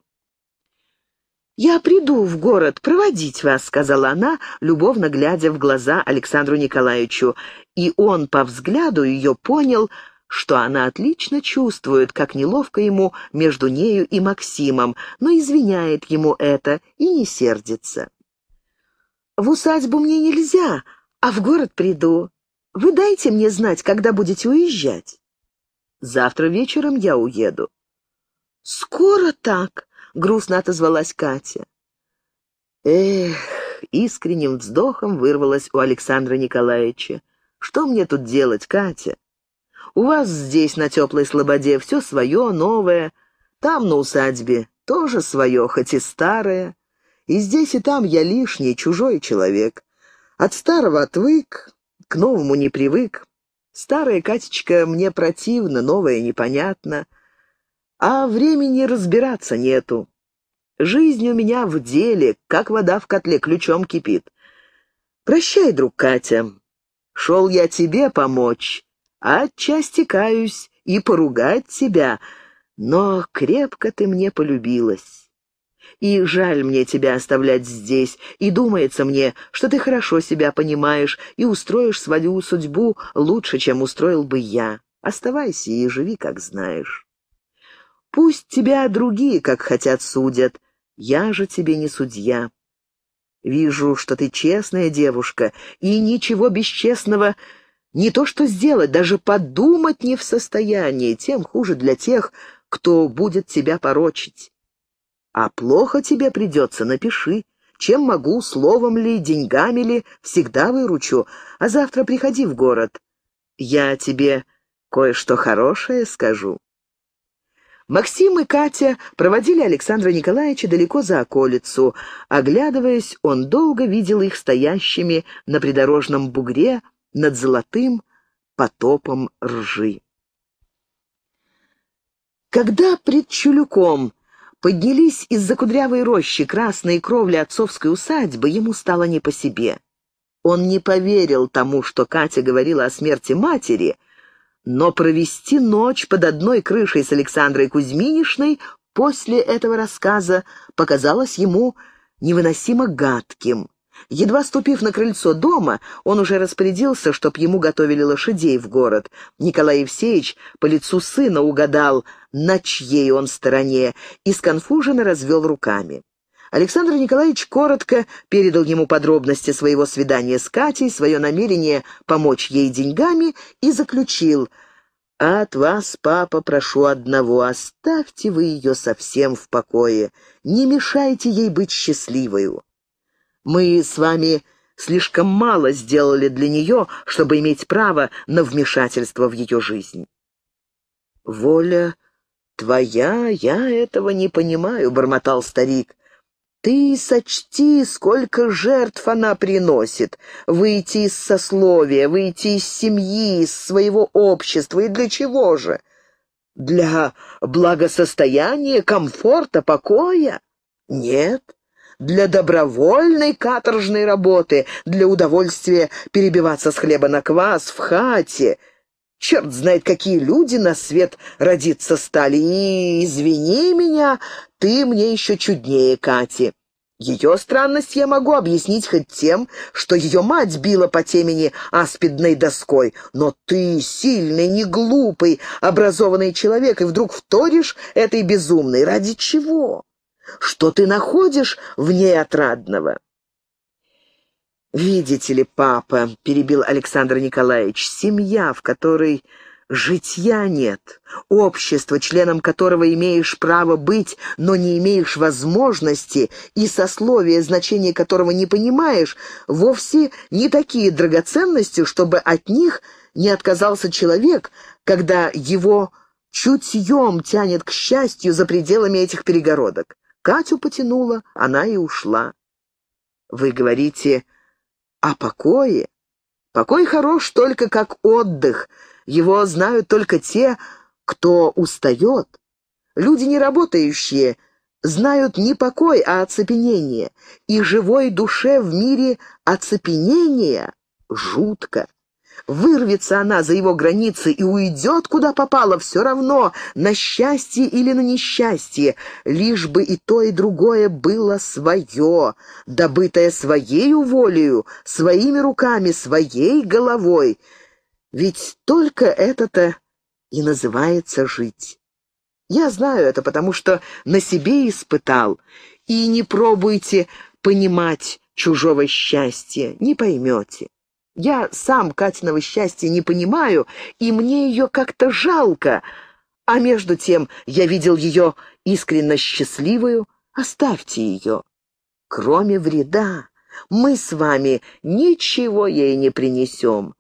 «Я приду в город проводить вас», — сказала она, любовно глядя в глаза Александру Николаевичу. И он по взгляду ее понял, что она отлично чувствует, как неловко ему между нею и Максимом, но извиняет ему это и не сердится. «В усадьбу мне нельзя, а в город приду. Вы дайте мне знать, когда будете уезжать». «Завтра вечером я уеду». «Скоро так», — грустно отозвалась Катя. Эх, искренним вздохом вырвалось у Александра Николаевича. «Что мне тут делать, Катя? У вас здесь, на теплой слободе, все свое, новое. Там, на усадьбе, тоже свое, хоть и старое. И здесь, и там я лишний, чужой человек. От старого отвык, к новому не привык. Старая Катечка мне противна, новая непонятна а времени разбираться нету. Жизнь у меня в деле, как вода в котле ключом кипит. Прощай, друг Катя. Шел я тебе помочь, а отчасти каюсь и поругать тебя, но крепко ты мне полюбилась. И жаль мне тебя оставлять здесь, и думается мне, что ты хорошо себя понимаешь и устроишь свою судьбу лучше, чем устроил бы я. Оставайся и живи, как знаешь. Пусть тебя другие, как хотят, судят. Я же тебе не судья. Вижу, что ты честная девушка, и ничего бесчестного не то что сделать, даже подумать не в состоянии, тем хуже для тех, кто будет тебя порочить. А плохо тебе придется, напиши. Чем могу, словом ли, деньгами ли, всегда выручу. А завтра приходи в город. Я тебе кое-что хорошее скажу. Максим и Катя проводили Александра Николаевича далеко за околицу. Оглядываясь, он долго видел их стоящими на придорожном бугре над золотым потопом ржи. Когда пред Чулюком поднялись из-за кудрявой рощи красные кровли отцовской усадьбы, ему стало не по себе. Он не поверил тому, что Катя говорила о смерти матери — но провести ночь под одной крышей с Александрой Кузьминишной после этого рассказа показалось ему невыносимо гадким. Едва ступив на крыльцо дома, он уже распорядился, чтоб ему готовили лошадей в город. Николай Евсеевич по лицу сына угадал, на чьей он стороне, и сконфуженно развел руками. Александр Николаевич коротко передал ему подробности своего свидания с Катей, свое намерение помочь ей деньгами и заключил «От вас, папа, прошу одного, оставьте вы ее совсем в покое, не мешайте ей быть счастливой. Мы с вами слишком мало сделали для нее, чтобы иметь право на вмешательство в ее жизнь». «Воля твоя, я этого не понимаю», — бормотал старик. Ты сочти, сколько жертв она приносит. Выйти из сословия, выйти из семьи, из своего общества. И для чего же? Для благосостояния, комфорта, покоя? Нет. Для добровольной каторжной работы, для удовольствия перебиваться с хлеба на квас в хате. Черт знает, какие люди на свет родиться стали. И, извини меня, ты мне еще чуднее Кати. Ее странность я могу объяснить хоть тем, что ее мать била по темени аспидной доской. Но ты сильный, не глупый, образованный человек, и вдруг вторишь этой безумной. Ради чего? Что ты находишь в ней отрадного? «Видите ли, папа», — перебил Александр Николаевич, — «семья, в которой Житья нет, общество, членом которого имеешь право быть, но не имеешь возможности, и сословие, значение которого не понимаешь, вовсе не такие драгоценности, чтобы от них не отказался человек, когда его чутьем тянет к счастью за пределами этих перегородок. Катю потянула, она и ушла. Вы говорите о покое? Покой хорош только как отдых — его знают только те, кто устает. Люди не работающие знают не покой, а оцепенение. И живой душе в мире оцепенение жутко. Вырвется она за его границы и уйдет, куда попало, все равно, на счастье или на несчастье, лишь бы и то, и другое было свое, добытое своею волею, своими руками, своей головой. Ведь только это-то и называется жить. Я знаю это, потому что на себе испытал. И не пробуйте понимать чужого счастья, не поймете. Я сам Катиного счастья не понимаю, и мне ее как-то жалко. А между тем я видел ее искренно счастливую. Оставьте ее. Кроме вреда, мы с вами ничего ей не принесем.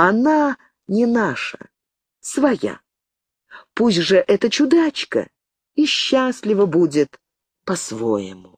Она не наша, своя. Пусть же эта чудачка и счастлива будет по-своему.